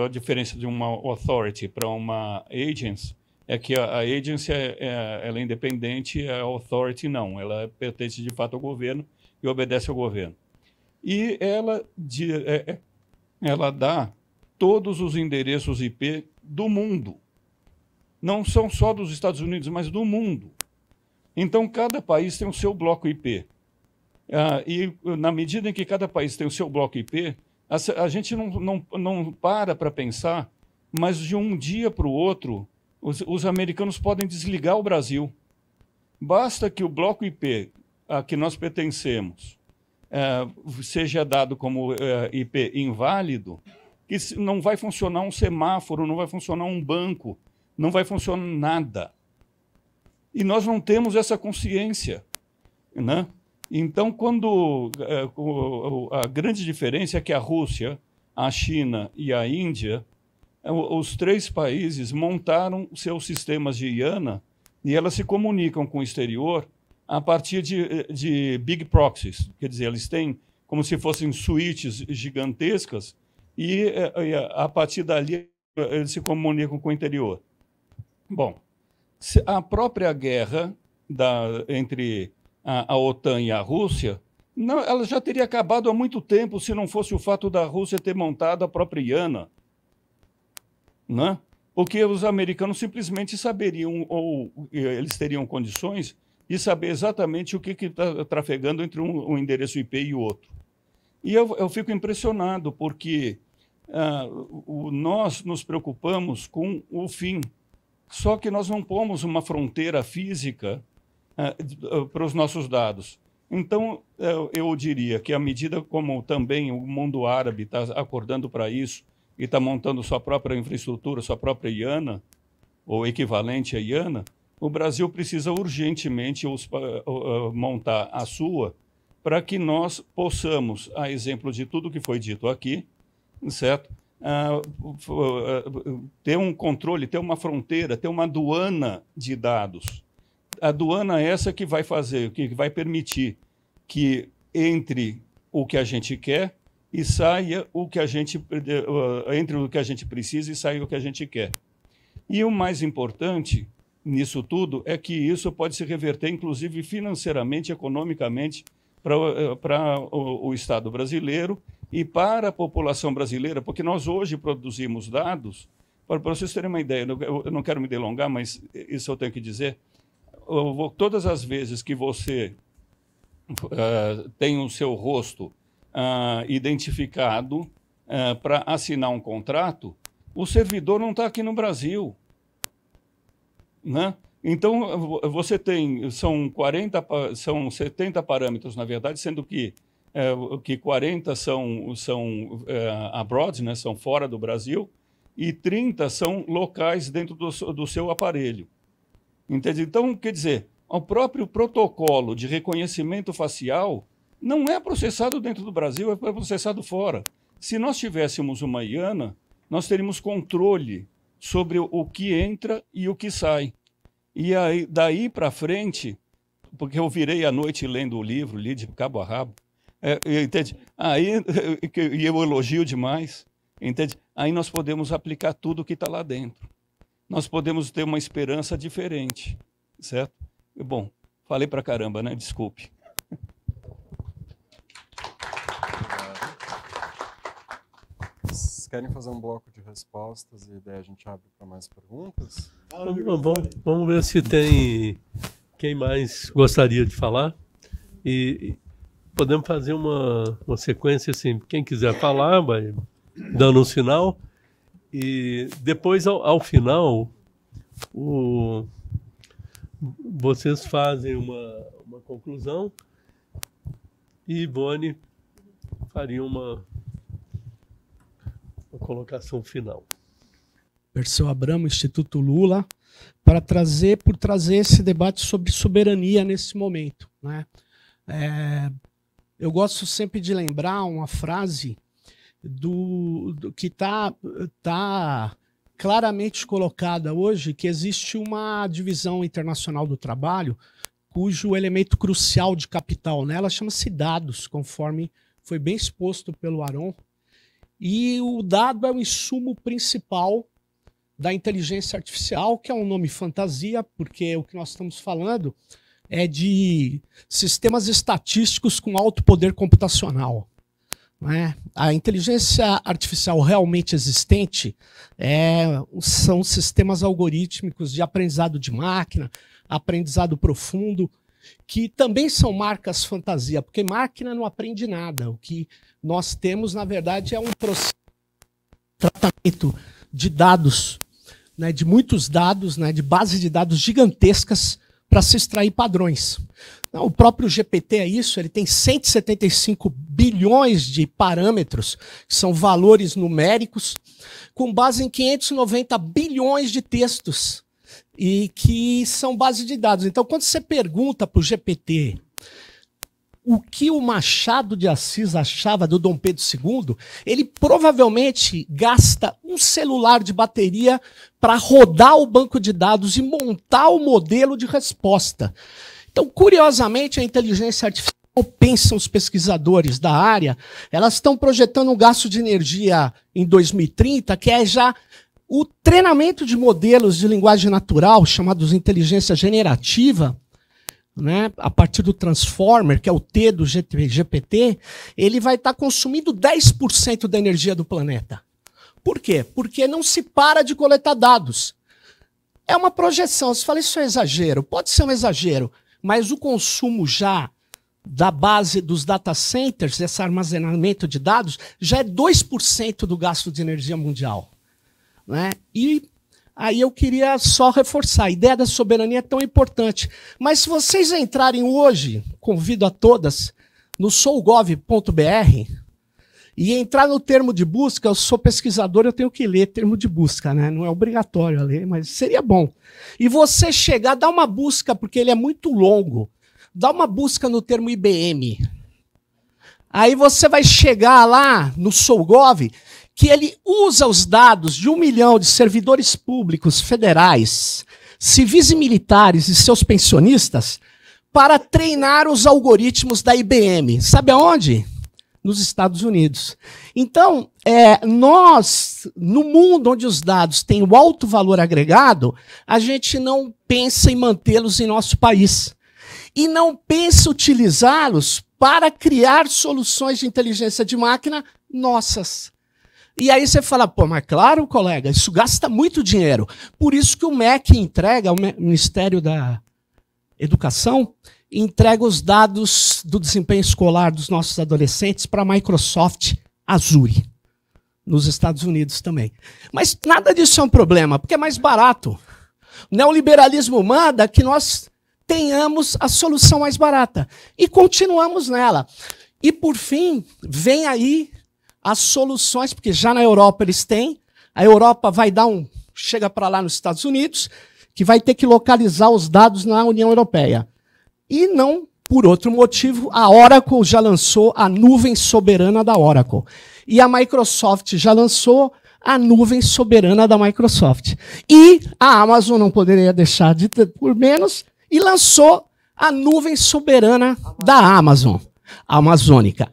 [SPEAKER 8] a diferença de uma authority para uma agency é que a, a agency é, é, ela é independente, a authority não. Ela é pertence de fato ao governo e obedece ao governo. E ela, de, é, é, ela dá todos os endereços IP do mundo. Não são só dos Estados Unidos, mas do mundo. Então, cada país tem o seu bloco IP. Ah, e na medida em que cada país tem o seu bloco IP, a, a gente não, não, não para para pensar, mas de um dia para o outro, os, os americanos podem desligar o Brasil. Basta que o bloco IP a que nós pertencemos é, seja dado como é, IP inválido, que não vai funcionar um semáforo, não vai funcionar um banco, não vai funcionar nada. E nós não temos essa consciência. Né? Então, quando é, a grande diferença é que a Rússia, a China e a Índia é, os três países montaram seus sistemas de IANA e elas se comunicam com o exterior a partir de, de big proxies, quer dizer, eles têm como se fossem suítes gigantescas e, é, a partir dali eles se comunicam com o interior. Bom, a própria guerra da, entre a, a, OTAN e a Rússia, não, ela já teria acabado há muito tempo se não fosse o fato da Rússia ter montado a própria IANA né? porque os americanos simplesmente saberiam, ou eles teriam condições de saber exatamente o que está trafegando entre um, um, endereço IP e o outro. E eu, eu fico impressionado, porque uh, o, nós nos preocupamos com o fim, só que nós não pomos uma fronteira física uh, para os nossos dados. Então, eh, eu diria que à medida como também o mundo árabe está acordando para isso, e está montando sua própria infraestrutura, sua própria IANA, ou equivalente à IANA, o Brasil precisa urgentemente montar a sua para que nós possamos, a exemplo de tudo que foi dito aqui, certo? Ah, ah, ter um controle, ter uma fronteira, ter uma aduana de dados. A aduana é essa que vai fazer, que vai permitir que entre o que a gente quer e saia o que a gente eh, entre o que a gente precisa e saia o que a gente quer. E o mais importante nisso tudo é que isso pode se reverter, inclusive financeiramente, economicamente, para o, eh, o Estado brasileiro e para a população brasileira, porque nós hoje produzimos dados. Para vocês terem uma ideia, eu não quero me delongar, mas isso eu tenho que dizer. Vou, todas as vezes que você uh, tem o seu rosto ah, identificado ah, para assinar um contrato, o servidor não está aqui no Brasil. Né? Então, você tem, são, 40, são 70 parâmetros, na verdade, sendo que, é, que 40 são, são é, abroad, né, são fora do Brasil, e 30 são locais dentro do, do seu aparelho. Entende? Então, quer dizer, o próprio protocolo de reconhecimento facial não é processado dentro do Brasil, é processado fora. Se nós tivéssemos uma IANA, nós teríamos controle sobre o que entra e o que sai. E aí, daí para frente, porque eu virei à noite lendo o livro, li de cabo a rabo, é, entende? Aí, e eu elogio demais, entende? Aí nós podemos aplicar tudo o que está lá dentro. Nós podemos ter uma esperança diferente, certo? Bom, falei para caramba, né? Desculpe.
[SPEAKER 5] querem
[SPEAKER 6] fazer um bloco de respostas e daí a gente abre para mais perguntas?
[SPEAKER 1] Vamos, vamos, vamos, ver se tem quem mais gostaria de falar. E, podemos fazer uma, uma sequência assim, quem quiser falar, vai dando um sinal. E depois, ao, ao final, o, vocês fazem uma, uma conclusão e Ivone faria uma uma colocação final.
[SPEAKER 9] Perseu Abramo, Instituto Lula, para trazer por trazer esse debate sobre soberania nesse momento, né? É, eu gosto sempre de lembrar uma frase do, do que está tá claramente colocada hoje, que existe uma divisão internacional do trabalho cujo elemento crucial de capital nela chama-se dados, conforme foi bem exposto pelo Aron e o dado é o insumo principal da inteligência artificial, que é um nome fantasia, porque o que nós estamos falando é de sistemas estatísticos com alto poder computacional. Né? A inteligência artificial realmente existente é, são sistemas algorítmicos de aprendizado de máquina, aprendizado profundo, que também são marcas fantasia, porque máquina não aprende nada. O que nós temos, na verdade, é um processo de tratamento de dados, né, de muitos dados, né, de base de dados gigantescas para se extrair padrões. Não, o próprio GPT é isso, ele tem 175 bilhões de parâmetros, que são valores numéricos, com base em 590 bilhões de textos e que são bases de dados. Então, quando você pergunta para o GPT o que o Machado de Assis achava do Dom Pedro II, ele provavelmente gasta um celular de bateria para rodar o banco de dados e montar o modelo de resposta. Então, curiosamente, a inteligência artificial pensam os pesquisadores da área, elas estão projetando um gasto de energia em 2030 que é já o treinamento de modelos de linguagem natural, chamados inteligência generativa, né, a partir do Transformer, que é o T do GPT, ele vai estar tá consumindo 10% da energia do planeta. Por quê? Porque não se para de coletar dados. É uma projeção. Você fala, isso é exagero. Pode ser um exagero, mas o consumo já da base dos data centers, esse armazenamento de dados, já é 2% do gasto de energia mundial. Né? E aí eu queria só reforçar: a ideia da soberania é tão importante. Mas se vocês entrarem hoje, convido a todas, no sougov.br e entrar no termo de busca, eu sou pesquisador, eu tenho que ler termo de busca, né? Não é obrigatório ler, mas seria bom. E você chegar, dá uma busca, porque ele é muito longo. Dá uma busca no termo IBM. Aí você vai chegar lá no Sougov que ele usa os dados de um milhão de servidores públicos federais, civis e militares e seus pensionistas para treinar os algoritmos da IBM. Sabe aonde? Nos Estados Unidos. Então, é, nós, no mundo onde os dados têm o alto valor agregado, a gente não pensa em mantê-los em nosso país. E não pensa utilizá-los para criar soluções de inteligência de máquina nossas. E aí você fala, pô, mas claro, colega, isso gasta muito dinheiro. Por isso que o MEC entrega, o Ministério da Educação, entrega os dados do desempenho escolar dos nossos adolescentes para a Microsoft Azure, nos Estados Unidos também. Mas nada disso é um problema, porque é mais barato. O neoliberalismo manda que nós tenhamos a solução mais barata. E continuamos nela. E por fim, vem aí as soluções, porque já na Europa eles têm, a Europa vai dar um. chega para lá nos Estados Unidos, que vai ter que localizar os dados na União Europeia. E não por outro motivo, a Oracle já lançou a nuvem soberana da Oracle. E a Microsoft já lançou a nuvem soberana da Microsoft. E a Amazon não poderia deixar de ter por menos e lançou a nuvem soberana da Amazon, amazônica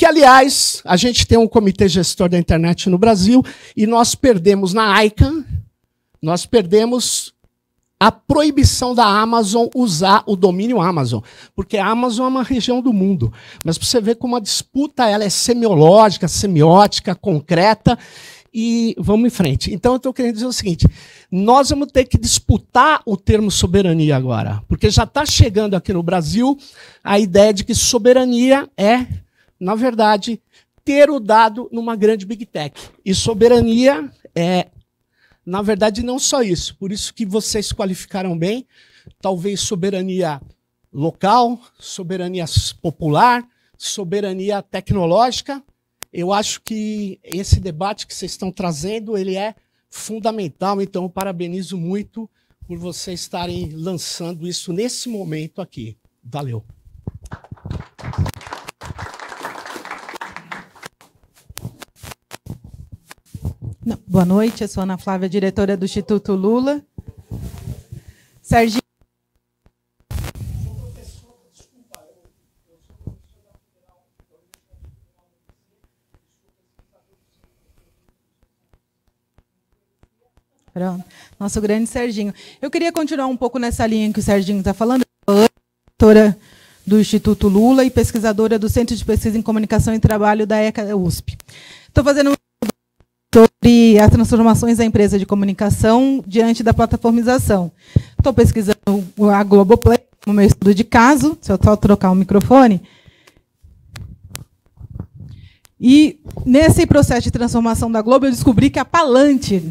[SPEAKER 9] que, aliás, a gente tem um comitê gestor da internet no Brasil e nós perdemos na ICANN, nós perdemos a proibição da Amazon usar o domínio Amazon, porque a Amazon é uma região do mundo. Mas para você ver como a disputa ela é semiológica, semiótica, concreta e vamos em frente. Então eu estou querendo dizer o seguinte: nós vamos ter que disputar o termo soberania agora, porque já está chegando aqui no Brasil a ideia de que soberania é na verdade, ter o dado numa grande big tech. E soberania é, na verdade, não só isso. Por isso que vocês qualificaram bem, talvez soberania local, soberania popular, soberania tecnológica. Eu acho que esse debate que vocês estão trazendo, ele é fundamental. Então, parabenizo muito por vocês estarem lançando isso nesse momento aqui. Valeu.
[SPEAKER 10] Boa noite, eu sou Ana Flávia, diretora do Instituto Lula. Serginho. Pronto. Nosso grande Serginho. Eu queria continuar um pouco nessa linha que o Serginho está falando. Diretora do Instituto Lula e pesquisadora do Centro de Pesquisa em Comunicação e Trabalho da ECA USP. Estou fazendo sobre as transformações da empresa de comunicação diante da plataformização. Estou pesquisando a Globoplay, no meu estudo de caso, se eu só trocar o microfone. E nesse processo de transformação da Globo, eu descobri que a Palantir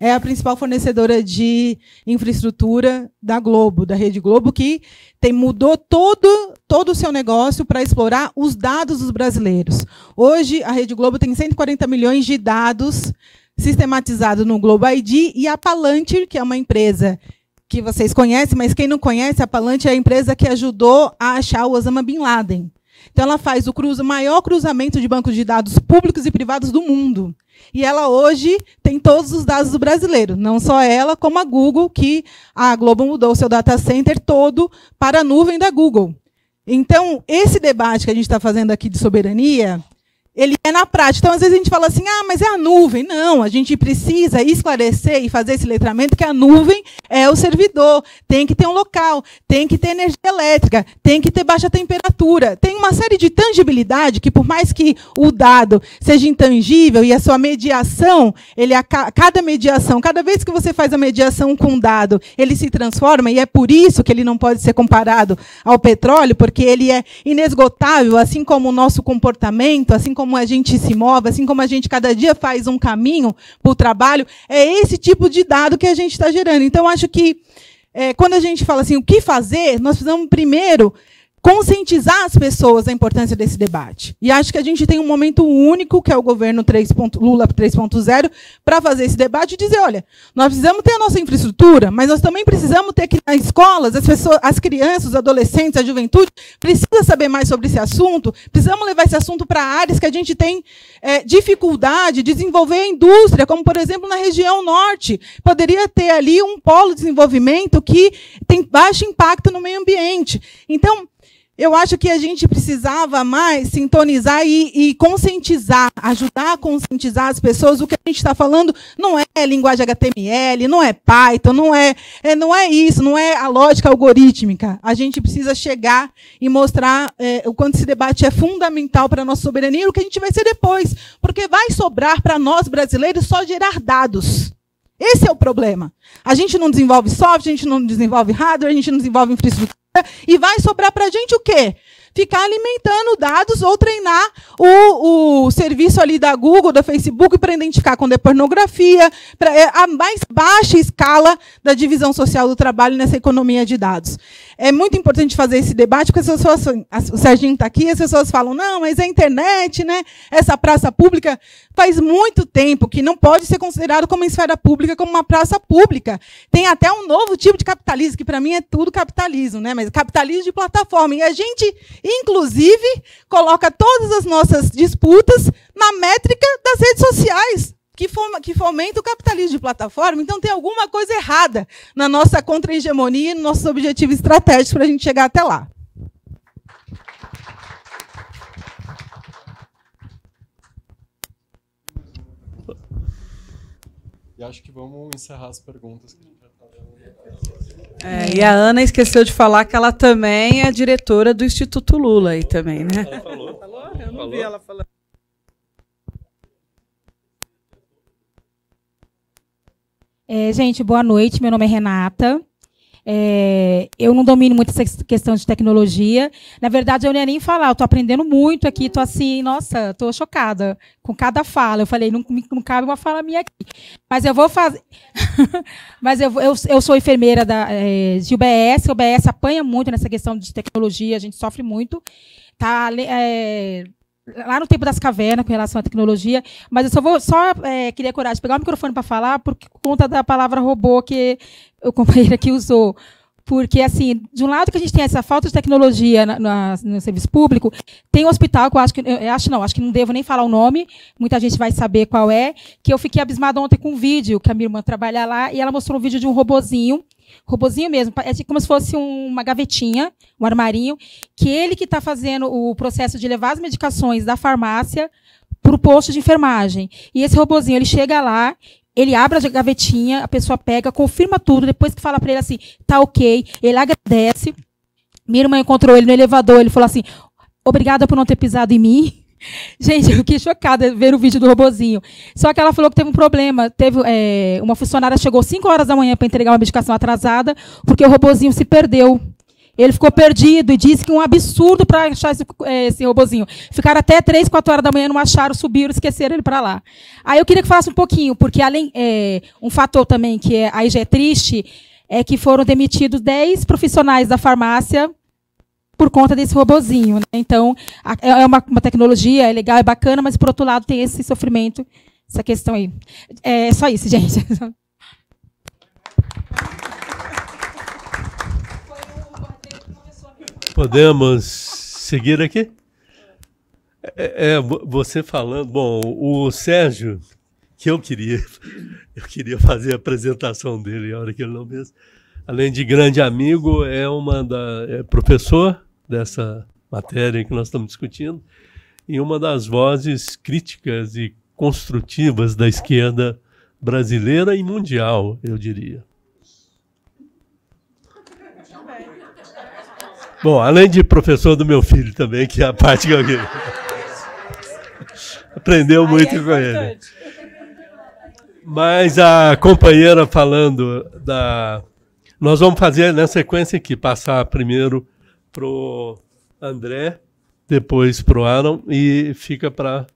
[SPEAKER 10] é a principal fornecedora de infraestrutura da Globo, da Rede Globo, que tem, mudou todo, todo o seu negócio para explorar os dados dos brasileiros. Hoje, a Rede Globo tem 140 milhões de dados sistematizados no Globo ID e a Palantir, que é uma empresa que vocês conhecem, mas quem não conhece, a Palantir é a empresa que ajudou a achar o Osama Bin Laden. Então, ela faz o cruz, maior cruzamento de bancos de dados públicos e privados do mundo. E ela hoje tem todos os dados do brasileiro, não só ela, como a Google, que a Globo mudou seu data center todo para a nuvem da Google. Então, esse debate que a gente está fazendo aqui de soberania, ele é na prática. Então, às vezes a gente fala assim, ah, mas é a nuvem. Não, a gente precisa esclarecer e fazer esse letramento que a nuvem é o servidor, tem que ter um local, tem que ter energia elétrica, tem que ter baixa temperatura. Tem uma série de tangibilidade que, por mais que o dado seja intangível e a sua mediação, ele é cada mediação, cada vez que você faz a mediação com um dado, ele se transforma e é por isso que ele não pode ser comparado ao petróleo, porque ele é inesgotável, assim como o nosso comportamento, assim como como a gente se move, assim como a gente cada dia faz um caminho para o trabalho, é esse tipo de dado que a gente está gerando. Então, acho que é, quando a gente fala assim, o que fazer, nós precisamos primeiro conscientizar as pessoas da importância desse debate. E acho que a gente tem um momento único, que é o governo 3. Lula 3.0, para fazer esse debate e dizer, olha, nós precisamos ter a nossa infraestrutura, mas nós também precisamos ter que nas escolas, as pessoas, as crianças, os adolescentes, a juventude, precisa saber mais sobre esse assunto, precisamos levar esse assunto para áreas que a gente tem é, dificuldade, desenvolver a indústria, como por exemplo na região norte. Poderia ter ali um polo de desenvolvimento que tem baixo impacto no meio ambiente. Então, eu acho que a gente precisava mais sintonizar e, e, conscientizar, ajudar a conscientizar as pessoas. O que a gente está falando não é linguagem HTML, não é Python, não é, é, não é isso, não é a lógica algorítmica. A gente precisa chegar e mostrar é, o quanto esse debate é fundamental para a nossa soberania e o que a gente vai ser depois. Porque vai sobrar para nós brasileiros só gerar dados. Esse é o problema. A gente não desenvolve software, a gente não desenvolve hardware, a gente não desenvolve infraestrutura e vai sobrar para a gente o quê? Ficar alimentando dados ou treinar o, o serviço ali da Google, da Facebook, para identificar quando é pornografia, pra, é a mais baixa escala da divisão social do trabalho nessa economia de dados é muito importante fazer esse debate, porque as pessoas, o Serginho está aqui, as pessoas falam, não, mas a internet, né? Essa praça pública faz muito tempo que não pode ser considerado como esfera pública, como uma praça pública. Tem até um novo tipo de capitalismo, que para mim é tudo capitalismo, né? Mas capitalismo de plataforma. E a gente, inclusive, coloca todas as nossas disputas na métrica das redes sociais que, fomenta o capitalismo de plataforma. Então, tem alguma coisa errada na nossa contra-hegemonia e no nossos objetivos estratégicos para a gente chegar até lá.
[SPEAKER 6] E acho que vamos encerrar as perguntas que
[SPEAKER 3] a gente já está é, e a Ana esqueceu de falar que ela também é diretora do Instituto Lula aí também, né? Ela falou. falou? Eu não falou. vi ela falando.
[SPEAKER 11] É, gente, boa noite. Meu nome é Renata. É, eu não domino muito essa questão de tecnologia. Na verdade, eu não ia nem falar, eu estou aprendendo muito aqui, Tô assim, nossa, estou chocada com cada fala. Eu falei, não, não cabe uma fala minha aqui. Mas eu vou fazer. Mas eu, eu, eu, sou enfermeira da, é, de UBS, UBS apanha muito nessa questão de tecnologia, a gente sofre muito. Tá, é, lá no tempo das cavernas com relação à tecnologia, mas eu só vou só é, queria coragem de pegar o microfone para falar por conta da palavra robô que o companheiro aqui usou. Porque, assim, de um lado que a gente tem essa falta de tecnologia na, na, no serviço público, tem um hospital que eu acho que. Eu acho não, acho que não devo nem falar o nome, muita gente vai saber qual é, que eu fiquei abismada ontem com um vídeo que a minha irmã trabalha lá, e ela mostrou um vídeo de um robozinho Robozinho mesmo, é assim, como se fosse uma gavetinha, um armarinho, que ele que está fazendo o processo de levar as medicações da farmácia para o posto de enfermagem. E esse robozinho, ele chega lá, ele abre a gavetinha, a pessoa pega, confirma tudo, depois que fala para ele assim, tá ok, ele agradece. Minha irmã encontrou ele no elevador, ele falou assim, obrigada por não ter pisado em mim. Gente, eu fiquei chocada ver o vídeo do robozinho. Só que ela falou que teve um problema. Teve, é, uma funcionária chegou 5 horas da manhã para entregar uma medicação atrasada, porque o robozinho se perdeu. Ele ficou perdido e disse que é um absurdo para achar esse, é, esse robozinho. Ficaram até 3, 4 horas da manhã, não acharam, subiram, esqueceram ele para lá. Aí eu queria que falasse um pouquinho, porque além é, um fator também que é, aí já é triste, é que foram demitidos 10 profissionais da farmácia por conta desse robozinho. Né? Então, a, é, é uma, uma, tecnologia, é legal, é bacana, mas, por outro lado, tem esse sofrimento, essa questão aí. É, é só isso, gente.
[SPEAKER 1] Podemos seguir aqui? É, é, você falando. Bom, o Sérgio, que eu queria, eu queria fazer a apresentação dele, a hora que ele não fez. Além de grande amigo, é uma da é professor dessa matéria que nós estamos discutindo, e uma das vozes críticas e construtivas da esquerda brasileira e mundial, eu diria. Bom, além de professor do meu filho também, que é a parte que eu Aprendeu muito é com ele. Mas a companheira falando da. Nós vamos fazer na sequência aqui, passar primeiro pro André, depois pro Aaron e fica para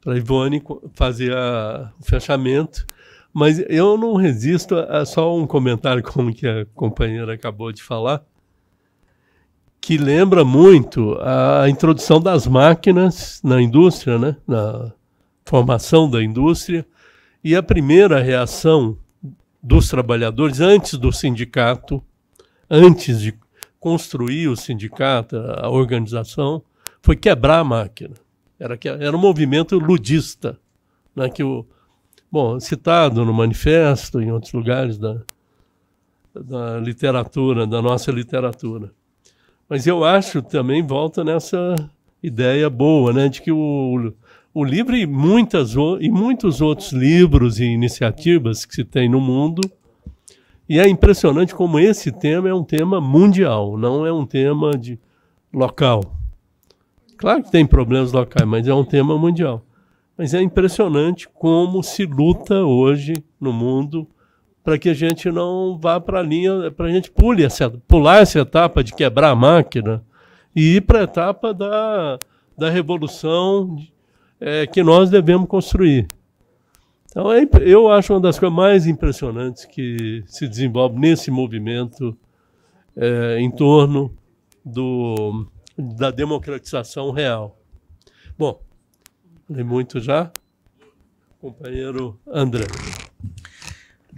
[SPEAKER 1] para Ivone fazer a, o fechamento. Mas eu não resisto a, é só um comentário como que a companheira acabou de falar, que lembra muito a introdução das máquinas na indústria, né? na formação da indústria, e a primeira reação dos trabalhadores antes do sindicato, antes de construir o sindicato, a organização, foi quebrar a máquina. Era, era um movimento ludista, né, que o, bom, citado no manifesto, em outros lugares da, da literatura, da nossa literatura. Mas eu acho também, volta nessa ideia boa, né, de que o, o livro e, muitas, e muitos outros livros e iniciativas que se tem no mundo e é impressionante como esse tema é um tema mundial, não é um tema de local. Claro que tem problemas locais, mas é um tema mundial. Mas é impressionante como se luta hoje no mundo para que a gente não vá para a linha, para a gente pule essa, pular essa etapa de quebrar a máquina e ir para a etapa da, da revolução é, que nós devemos construir. Então, é, eu acho uma das coisas mais impressionantes que se desenvolve nesse movimento é, em torno do, da democratização real. Bom, falei muito já. Companheiro
[SPEAKER 6] André.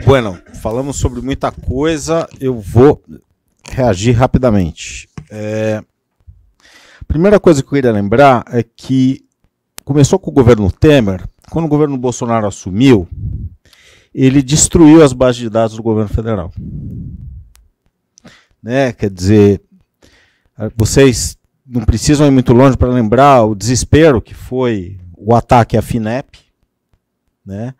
[SPEAKER 6] Bueno, falamos sobre muita coisa, eu vou reagir rapidamente. É... Primeira coisa que eu queria lembrar é que começou com o governo Temer, quando o governo Bolsonaro assumiu, ele destruiu as bases de dados do governo federal. Né? Quer dizer, vocês não precisam ir muito longe para lembrar o desespero que foi o ataque à FINEP, né?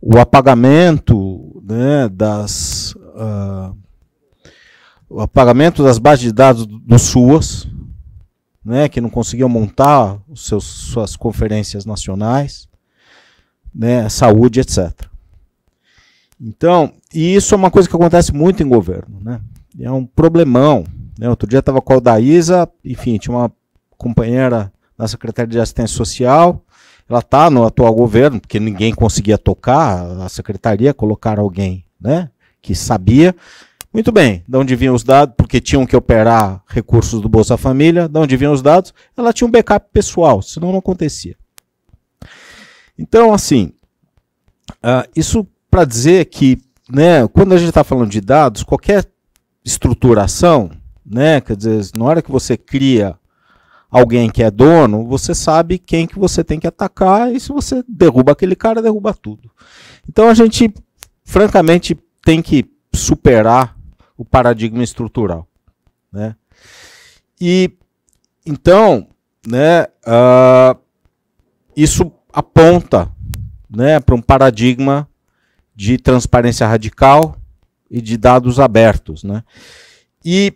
[SPEAKER 6] o apagamento né, das. Uh, o apagamento das bases de dados do SUAS, né, que não conseguiam montar seus, suas conferências nacionais né, saúde, etc. Então, e isso é uma coisa que acontece muito em governo, né? É um problemão. Né? Outro dia estava com a Daísa, enfim, tinha uma companheira da Secretaria de Assistência Social, ela está no atual governo, porque ninguém conseguia tocar, a secretaria colocar alguém né, que sabia. Muito bem, de onde vinham os dados, porque tinham que operar recursos do Bolsa Família, de onde vinham os dados, ela tinha um backup pessoal, senão não acontecia. Então, assim, uh, isso para dizer que, né, quando a gente está falando de dados, qualquer estruturação, né, quer dizer, na hora que você cria alguém que é dono, você sabe quem que você tem que atacar e se você derruba aquele cara, derruba tudo. Então a gente, francamente, tem que superar o paradigma estrutural, né? E então, né, uh, isso aponta né, para um paradigma de transparência radical e de dados abertos. Né? E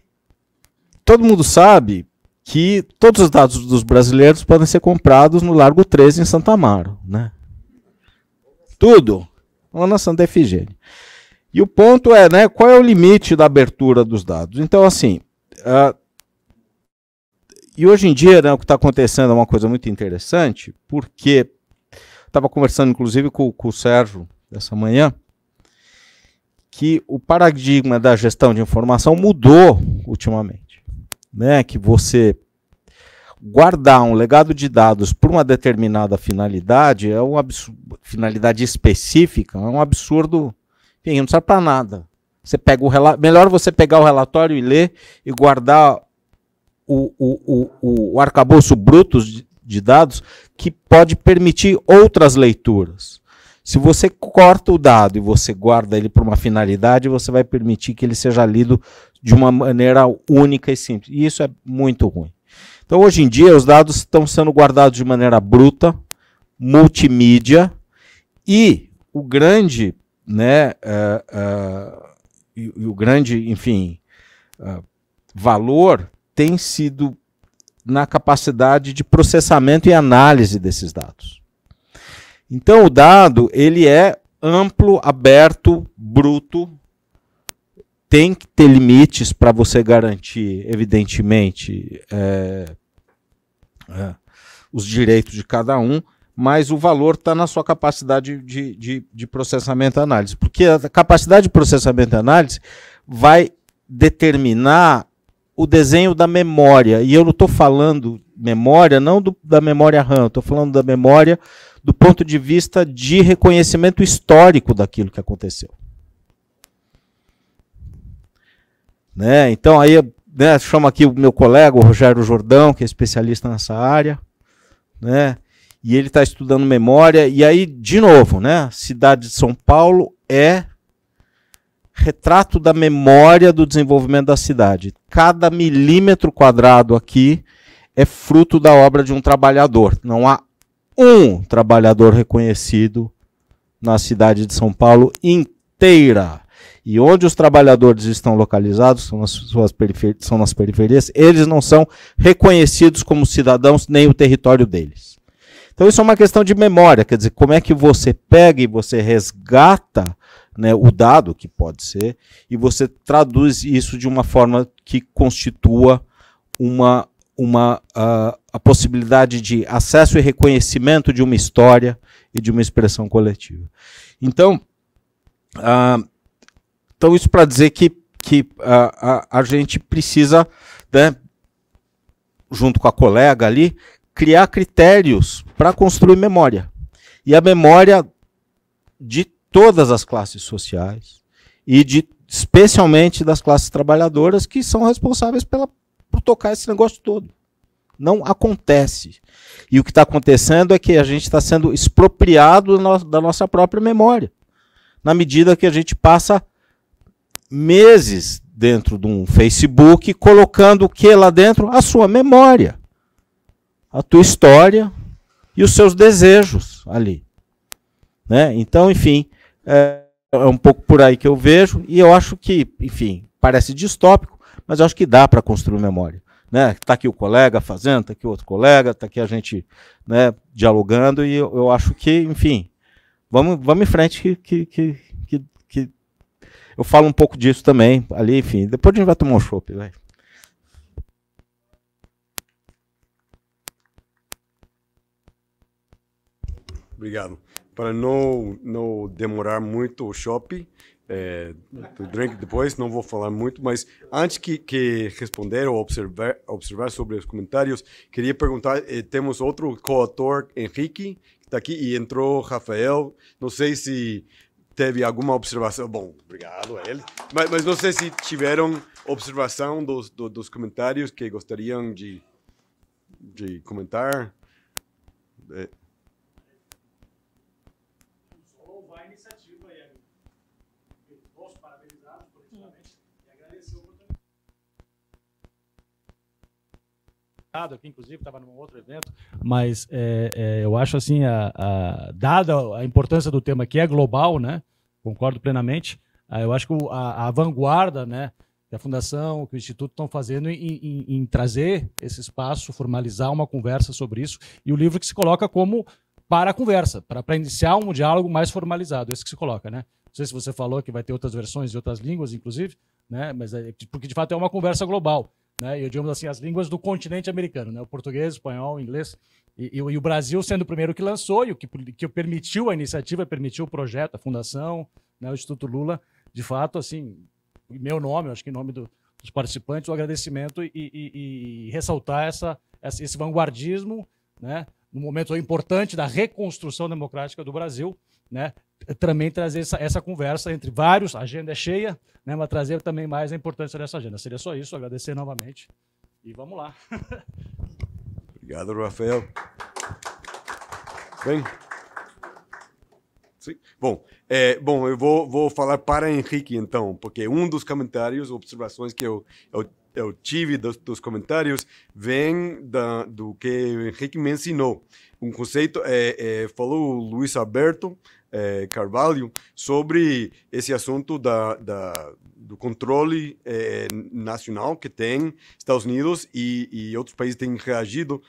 [SPEAKER 6] todo mundo sabe que todos os dados dos brasileiros podem ser comprados no Largo 13, em Santa Amaro. Né? Tudo. Lá na Santa Efigênia. E o ponto é, né, qual é o limite da abertura dos dados? Então, assim, uh, e hoje em dia né, o que está acontecendo é uma coisa muito interessante, porque Estava conversando, inclusive, com, com o Sérgio dessa manhã, que o paradigma da gestão de informação mudou ultimamente. Né? Que você guardar um legado de dados para uma determinada finalidade é uma finalidade específica, é um absurdo, enfim, não serve para nada. Você pega o melhor você pegar o relatório e ler e guardar o, o, o, o arcabouço brutos de dados que pode permitir outras leituras. Se você corta o dado e você guarda ele para uma finalidade, você vai permitir que ele seja lido de uma maneira única e simples. E isso é muito ruim. Então, hoje em dia, os dados estão sendo guardados de maneira bruta, multimídia, e o grande, né, uh, uh, e, e, o grande, enfim, uh, valor tem sido na capacidade de processamento e análise desses dados. Então o dado ele é amplo, aberto, bruto, tem que ter limites para você garantir, evidentemente, é, é, os direitos de cada um, mas o valor está na sua capacidade de, de, de processamento e análise. Porque a capacidade de processamento e análise vai determinar o desenho da memória. E eu não estou falando memória, não do, da memória RAM, estou falando da memória do ponto de vista de reconhecimento histórico daquilo que aconteceu. Né? Então, aí né, chamo aqui o meu colega, o Rogério Jordão, que é especialista nessa área, né? e ele está estudando memória. E aí, de novo, né? cidade de São Paulo é retrato da memória do desenvolvimento da cidade. Cada milímetro quadrado aqui é fruto da obra de um trabalhador. Não há um trabalhador reconhecido na cidade de São Paulo inteira. E onde os trabalhadores estão localizados, são nas, suas são nas periferias, eles não são reconhecidos como cidadãos nem o território deles. Então isso é uma questão de memória, quer dizer, como é que você pega e você resgata né, o dado que pode ser, e você traduz isso de uma forma que constitua uma, uma uh, a possibilidade de acesso e reconhecimento de uma história e de uma expressão coletiva. Então, uh, então isso para dizer que, que uh, a, a gente precisa, né, junto com a colega ali, criar critérios para construir memória. E a memória de todas as classes sociais e de especialmente das classes trabalhadoras que são responsáveis pela, por tocar esse negócio todo. Não acontece. E o que está acontecendo é que a gente está sendo expropriado da nossa própria memória, na medida que a gente passa meses dentro de um Facebook colocando o que lá dentro? A sua memória, a tua história e os seus desejos ali. Né? Então, enfim, é, é um pouco por aí que eu vejo, e eu acho que, enfim, parece distópico, mas eu acho que dá para construir memória. Né? Tá aqui o colega fazendo, está aqui outro colega, está aqui a gente né, dialogando, e eu, eu acho que, enfim, vamos, vamos em frente que, que, que, que, que eu falo um pouco disso também ali, enfim. Depois a gente vai tomar um chope.
[SPEAKER 5] Obrigado para não, não demorar muito o shopping, é, do drink depois, não vou falar muito, mas antes que, que responder ou observar, observar sobre os comentários, queria perguntar, eh, temos outro coautor, Henrique, que está aqui, e entrou Rafael, não sei se teve alguma observação, bom, obrigado a ele, mas, mas não sei se tiveram observação dos, do, dos comentários que gostariam de, de comentar. É.
[SPEAKER 4] aqui, inclusive, estava num outro evento, mas é, é, eu acho assim, a, a, dada a importância do tema que é global, né? Concordo plenamente. Ah, eu acho que a, a vanguarda, né? Que a fundação, que o instituto estão fazendo em, em, em trazer esse espaço, formalizar uma conversa sobre isso e o livro que se coloca como para a conversa, para, para iniciar um diálogo mais formalizado, esse que se coloca, né? Não sei se você falou que vai ter outras versões de outras línguas, inclusive, né? Mas é, porque de fato é uma conversa global né? E digamos assim, as línguas do continente americano, né? O português, o espanhol, o inglês. E, e, e, o Brasil sendo o primeiro que lançou e o que, que permitiu a iniciativa, permitiu o projeto, a fundação, né? o Instituto Lula, de fato, assim, meu nome, acho que em nome do, dos participantes, o agradecimento e, e ressaltar essa, essa, esse vanguardismo, né? num momento importante da reconstrução democrática do Brasil, né? Também trazer essa, essa conversa entre vários, a agenda é cheia, né? Mas trazer também mais a importância dessa agenda. Seria só isso, agradecer novamente e vamos lá. Obrigado,
[SPEAKER 5] Rafael. Bem. Sim. Bom, é, bom, eu vou, vou falar para Henrique então, porque um dos comentários, observações que eu, eu eu tive dos, dos comentários vem da, do que o Henrique me ensinou. Um conceito, é, é falou o Luiz Alberto é, Carvalho sobre esse assunto da, da do controle é, nacional que tem Estados Unidos e, e outros países têm reagido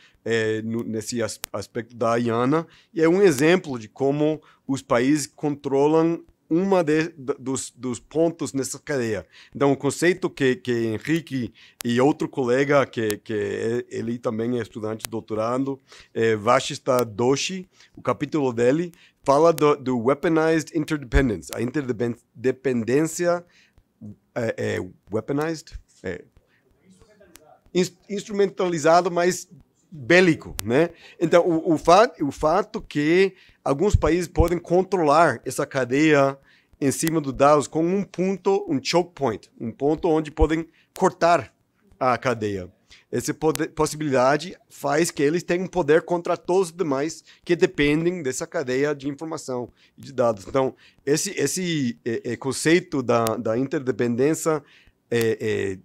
[SPEAKER 5] no, nesse aspecto da IANA. E é um exemplo de como os países controlam uma de, dos, dos pontos nessa cadeia. Então, o um conceito que, que Henrique e outro colega, que, que é, ele também é estudante doutorando, é Vashista Doshi, o capítulo dele, fala do, do weaponized interdependence, a interdependência é, é weaponized? É. Instrumentalizado, mas bélico, né? Então, o, o, fato, o fato que alguns países podem controlar essa cadeia em cima do dados com um ponto, um choke point, um ponto onde podem cortar a cadeia. Essa poder, possibilidade faz que eles tenham poder contra todos os demais que dependem dessa cadeia de informação e de dados. Então, esse, esse é, é, conceito da, da interdependência é,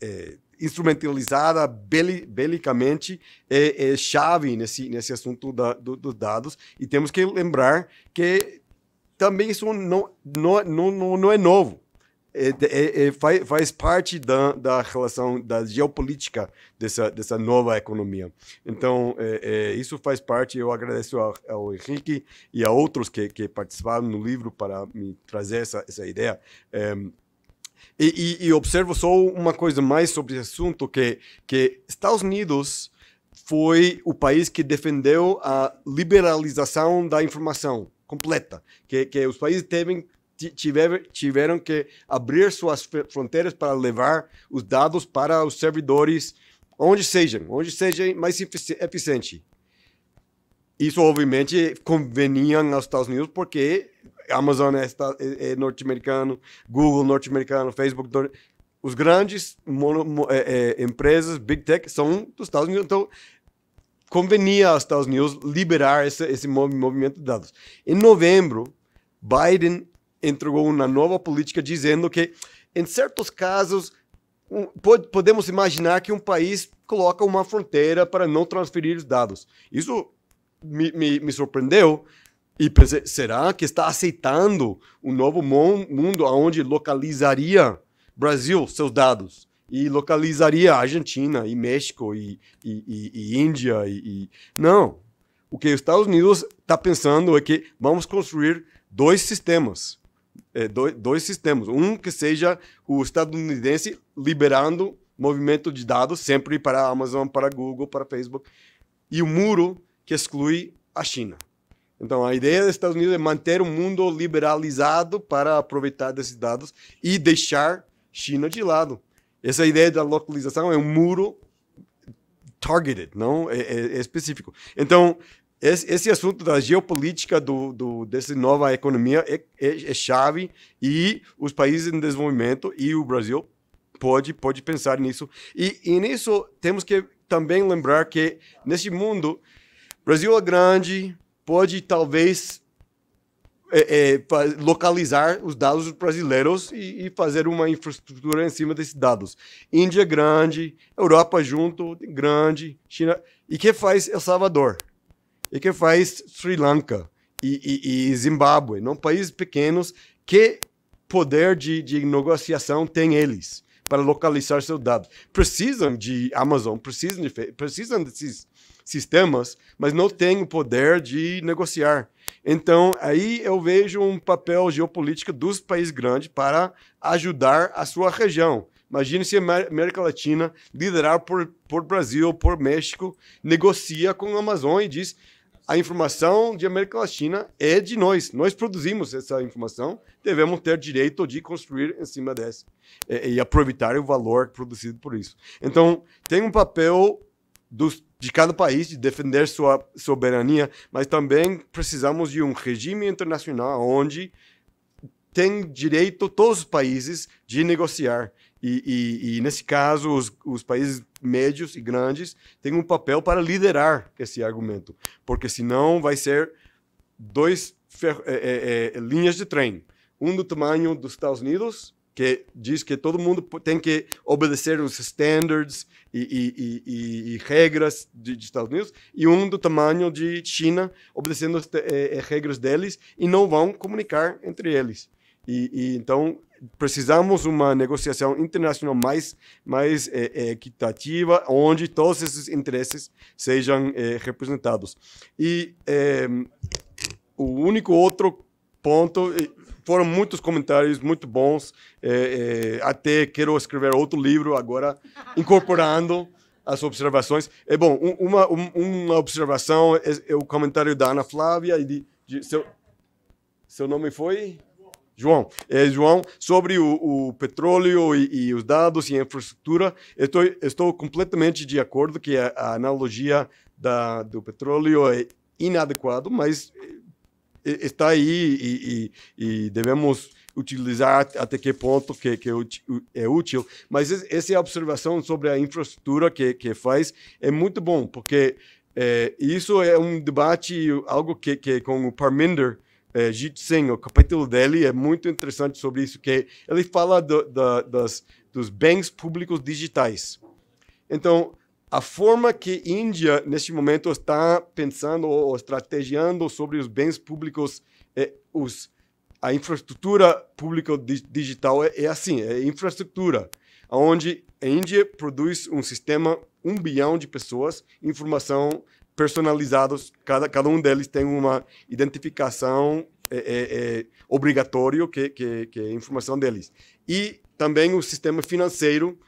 [SPEAKER 5] é, é instrumentalizada belicamente é, é, chave nesse, nesse assunto da, do, dos dados. E temos que lembrar que também isso não, não, não, não é novo. É, é, é, faz, faz, parte da, da, relação da geopolítica dessa, dessa nova economia. Então, é, é, isso faz parte. Eu agradeço ao, ao Henrique e a outros que, que participaram no livro para me trazer essa, essa ideia. É, e, e, e, observo só uma coisa mais sobre esse assunto, que, que Estados Unidos foi o país que defendeu a liberalização da informação completa, que, que os países teve, tiver, tiveram que abrir suas fronteiras para levar os dados para os servidores, onde sejam, onde seja mais eficiente. Isso, obviamente, convenia aos Estados Unidos, porque Amazon é, é, é, norte-americano, Google norte-americano, Facebook norte os grandes mono, é, é, empresas, big tech, são dos Estados Unidos. Então, convenia aos Estados Unidos liberar esse, esse movimento de dados. Em novembro, Biden entregou uma nova política dizendo que, em certos casos, um, podemos imaginar que um país coloca uma fronteira para não transferir os dados. Isso me, me, me surpreendeu, e será que está aceitando um novo mundo onde localizaria Brasil seus dados? E localizaria Argentina, e México, e, e, e, e Índia? E, Não. O que os Estados Unidos está pensando é que vamos construir dois sistemas. É, dois, dois sistemas. Um que seja o estadunidense liberando movimento de dados sempre para a Amazon, para Google, para Facebook. E o muro que exclui a China. Então, a ideia dos Estados Unidos é manter o mundo liberalizado para aproveitar desses dados e deixar China de lado. Essa ideia da localização é um muro targeted, não é, é, é específico. Então, esse, esse, assunto da geopolítica do, do dessa nova economia é, é, é chave e os países em desenvolvimento e o Brasil pode pode pensar nisso. E, e nisso temos que também lembrar que nesse mundo, Brasil é grande, pode talvez é, é, localizar os dados brasileiros e, e, fazer uma infraestrutura em cima desses dados. Índia grande, Europa junto, grande, China. E que faz El Salvador? E que faz Sri Lanka e, e, e Zimbábue? Não países pequenos que poder de, de negociação tem eles para localizar seus dados. Precisam de Amazon, precisam de precisam desses sistemas, mas não tem o poder de negociar. Então, aí eu vejo um papel geopolítico dos países grandes para ajudar a sua região. Imagine se a América Latina, liderada por, por Brasil, por México, negocia com a Amazônia e diz a informação de América Latina é de nós. Nós produzimos essa informação, devemos ter direito de construir em cima dessa e, e aproveitar o valor produzido por isso. Então, tem um papel dos de cada país de defender sua soberania, mas também precisamos de um regime internacional onde tem direito todos os países de negociar. E, e, e nesse caso, os, os, países médios e grandes têm um papel para liderar esse argumento, porque senão vai ser dois é, é, é, linhas de trem, um do tamanho dos Estados Unidos que diz que todo mundo tem que obedecer os standards e, e, e, e regras dos Estados Unidos, e um do tamanho de China obedecendo as eh, eh, regras deles e não vão comunicar entre eles. E, então precisamos uma negociação internacional mais mais é, equitativa, onde todos esses interesses sejam é, representados. E o único outro ponto foram muitos comentários muito bons. É, é, até quero escrever outro livro agora, incorporando as observações. É bom, um, uma, um, uma observação é, é, o comentário da Ana Flávia e de, de seu, seu nome foi? João, é, João, sobre o, o petróleo e, e, os dados e a infraestrutura, estou, estou completamente de acordo que a, a analogia da, do petróleo é inadequada, mas está aí e, e, e devemos utilizar até que ponto que, que é útil. É Mas essa observação sobre a infraestrutura que, que faz é muito bom, porque é, isso é um debate, algo que, que com o Parminder, é, Jit Singh, o capítulo dele é muito interessante sobre isso, que ele fala do, da, das, dos bens públicos digitais. Então, a forma que Índia, neste momento, está pensando ou estrategiando sobre os bens públicos, é, os, a infraestrutura pública digital é, é assim, é infraestrutura, onde a Índia produz um sistema, um bilhão de pessoas, informação personalizados, cada, cada um deles tem uma identificação é, é, é obrigatório que, que, que é a informação deles. E também o sistema financeiro,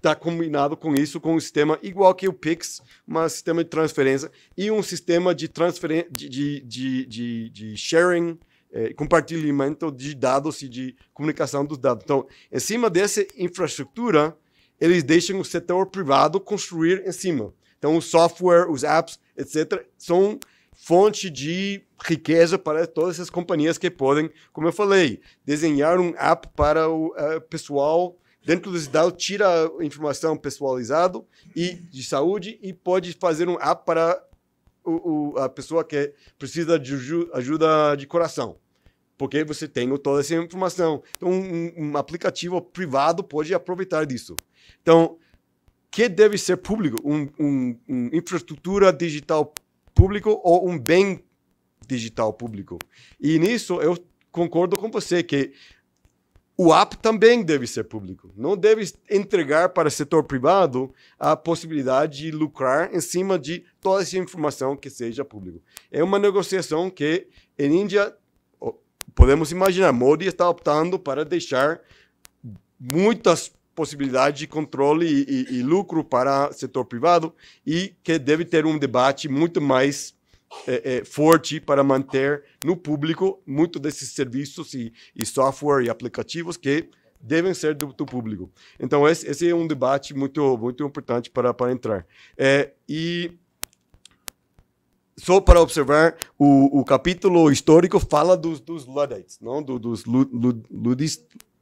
[SPEAKER 5] está combinado com isso, com um sistema igual que o Pix, um sistema de transferência e um sistema de, transferen de, de, de, de sharing, eh, compartilhamento de dados e de comunicação dos dados. Então, em cima dessa infraestrutura, eles deixam o setor privado construir em cima. Então, o software, os apps, etc., são fonte de riqueza para todas essas companhias que podem, como eu falei, desenhar um app para o uh, pessoal Dentro do SDAO, tira a informação pessoalizada e de saúde e pode fazer um app para o, o, a pessoa que precisa de ajuda de coração. Porque você tem toda essa informação. Então, um, um aplicativo privado pode aproveitar disso. Então, que deve ser público? Um, um, um infraestrutura digital público ou um bem digital público? E nisso eu concordo com você que o app também deve ser público. Não deve entregar para o setor privado a possibilidade de lucrar em cima de toda essa informação que seja público. É uma negociação que, em Índia, podemos imaginar, Modi está optando para deixar muitas possibilidades de controle e, e, e lucro para o setor privado e que deve ter um debate muito mais é, é, forte para manter no público muito desses serviços e, e software e aplicativos que devem ser do, do público. Então, esse, esse, é um debate muito, muito importante para, para entrar. É, e só para observar, o, o capítulo histórico fala dos, dos Luddites, não? Do, dos lud,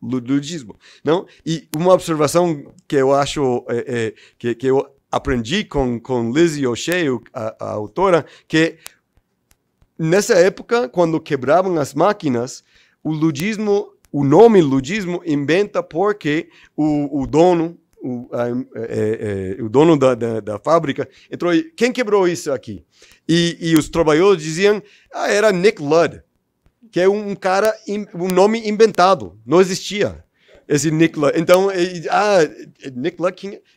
[SPEAKER 5] ludismo, não? E uma observação que eu acho é, é, que, que eu aprendi com, com Lizzie O'Shea, a, a autora, que nessa época, quando quebravam as máquinas, o ludismo, o nome ludismo inventa porque o, o dono, o, a, é, é, é, o dono da, da, da, fábrica entrou e, quem quebrou isso aqui? E, e os trabalhadores diziam, ah, era Nick Ludd, que é um cara, um nome inventado, não existia esse Nikola Então, e, ah, Nick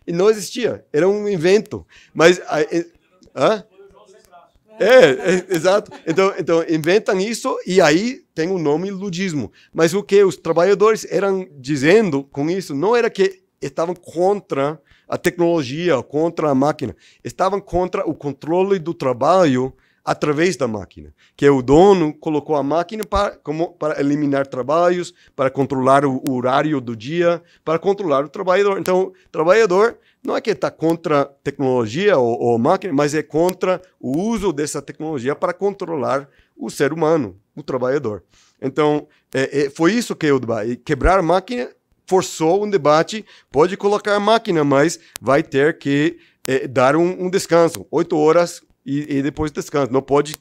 [SPEAKER 5] e não existia, era um invento. Mas. Ah, e, É, é, exato. Então, então, inventam isso e aí tem o nome ludismo. Mas o que os trabalhadores eram dizendo com isso não era que estavam contra a tecnologia, contra a máquina, estavam contra o controle do trabalho através da máquina, que é o dono colocou a máquina para, como, para eliminar trabalhos, para controlar o, o horário do dia, para controlar o trabalhador. Então, o trabalhador não é que está contra tecnologia ou, ou, máquina, mas é contra o uso dessa tecnologia para controlar o ser humano, o trabalhador. Então, é, é, foi isso que o debate. Quebrar a máquina forçou um debate, pode colocar a máquina, mas vai ter que é, dar um, um descanso. Oito horas e, e depois descansa. Não pode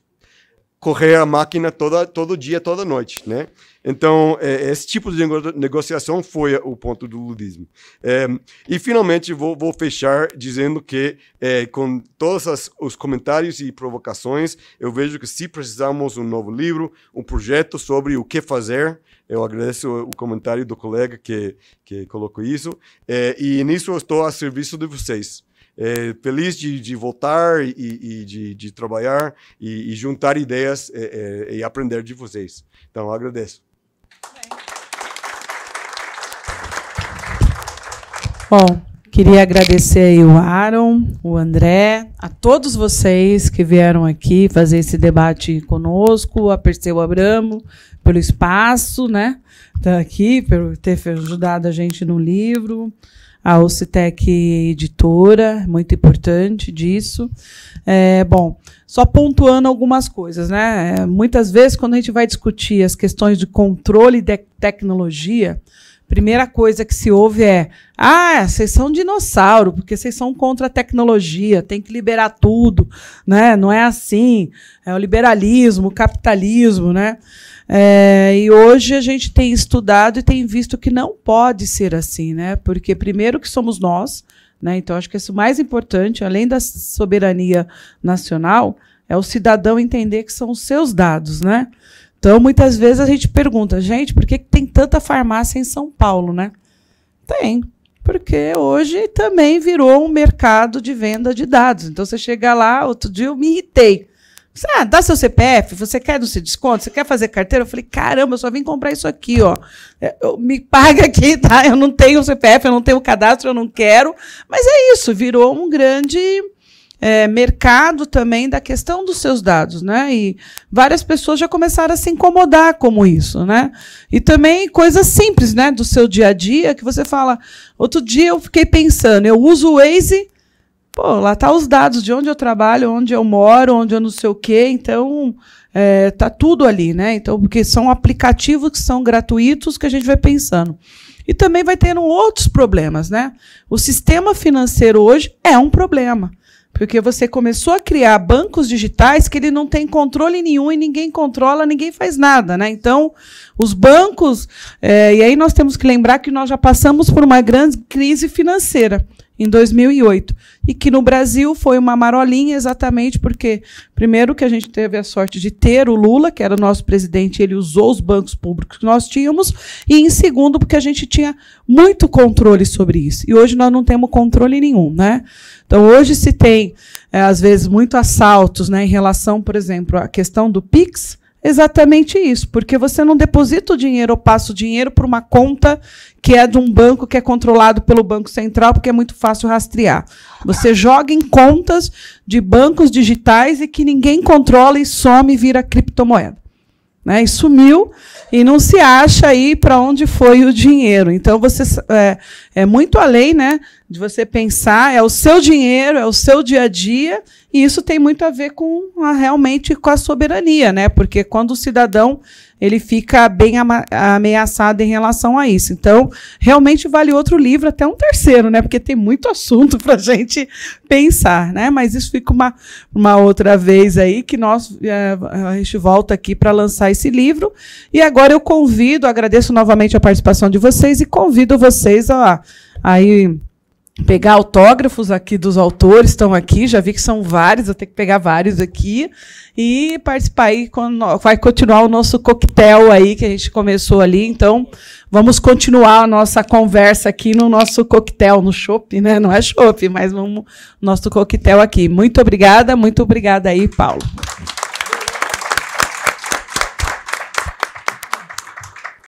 [SPEAKER 5] correr a máquina toda, todo dia, toda noite, né? Então, é, esse tipo de negociação foi o ponto do ludismo. É, e, finalmente, vou, vou, fechar dizendo que, é, com todos as, os comentários e provocações, eu vejo que, se precisarmos um novo livro, um projeto sobre o que fazer, eu agradeço o comentário do colega que, que colocou isso, é, e nisso eu estou a serviço de vocês é, feliz de, de voltar e, e de, de, trabalhar e, e juntar ideias é, é, e aprender de vocês. Então, agradeço.
[SPEAKER 3] Bom, queria agradecer aí o Aaron, o André, a todos vocês que vieram aqui fazer esse debate conosco, a Perseu Abramo, pelo espaço, né? estar tá aqui, por ter ajudado a gente no livro a Ocitec Editora, muito importante disso. É, bom, só pontuando algumas coisas, né? muitas vezes, quando a gente vai discutir as questões de controle de tecnologia, primeira coisa que se ouve é: ah, vocês são dinossauro, porque vocês são contra a tecnologia, tem que liberar tudo, né? Não é assim. É o liberalismo, o capitalismo, né? É, e hoje a gente tem estudado e tem visto que não pode ser assim, né? Porque primeiro que somos nós, né? Então acho que isso é o mais importante, além da soberania nacional, é o cidadão entender que são os seus dados, né? Então muitas vezes a gente pergunta, gente, por que, que tem tanta farmácia em São Paulo, né? Tem, porque hoje também virou um mercado de venda de dados. Então você chega lá, outro dia eu me irritei você, ah, dá seu CPF, você quer não se desconto, você quer fazer carteira? Eu falei, caramba, eu só vim comprar isso aqui, ó. É, eu, me paga aqui, tá? Eu não tenho CPF, eu não tenho cadastro, eu não quero. Mas é isso, virou um grande é, mercado também da questão dos seus dados, né? E várias pessoas já começaram a se incomodar com isso, né? E também coisas simples, né? Do seu dia a dia, que você fala. Outro dia eu fiquei pensando, eu uso o Waze pô, lá tá os dados de onde eu trabalho, onde eu moro, onde eu não sei o quê. Então, é, tá tudo ali, né? Então, porque são aplicativos que são gratuitos que a gente vai pensando. E também vai tendo outros problemas, né? O sistema financeiro hoje é um problema. Porque você começou a criar bancos digitais que ele não tem controle nenhum e ninguém controla, ninguém faz nada, né? Então, os bancos. É, e aí nós temos que lembrar que nós já passamos por uma grande crise financeira em 2008. E que no Brasil foi uma marolinha exatamente porque, primeiro, que a gente teve a sorte de ter o Lula, que era o nosso presidente, ele usou os bancos públicos que nós tínhamos, e em segundo, porque a gente tinha muito controle sobre isso. E hoje nós não temos controle nenhum. Né? Então, hoje se tem, é, às vezes, muito assaltos né, em relação, por exemplo, à questão do PIX, Exatamente isso, porque você não deposita o dinheiro ou passa o dinheiro para uma conta que é de um banco que é controlado pelo Banco Central, porque é muito fácil rastrear. Você joga em contas de bancos digitais e que ninguém controla e some e vira criptomoeda. Né? E sumiu e não se acha aí para onde foi o dinheiro. Então você é, é muito além né, de você pensar, é o seu dinheiro, é o seu dia a dia, e isso tem muito a ver com a, realmente com a soberania, né? Porque quando o cidadão ele fica bem ameaçado em relação a isso. Então, realmente vale outro livro, até um terceiro, né? Porque tem muito assunto para a gente pensar, né? Mas isso fica uma, uma outra vez aí que nós é, a gente volta aqui para lançar esse livro. E agora eu convido, agradeço novamente a participação de vocês e convido vocês a aí pegar autógrafos aqui dos autores, estão aqui, já vi que são vários, vou ter que pegar vários aqui e participar aí, vai continuar o nosso coquetel aí que a gente começou ali, então vamos continuar a nossa conversa aqui no nosso coquetel, no chopp, né? Não é chopp, mas vamos nosso coquetel aqui. Muito obrigada, muito obrigada aí, Paulo.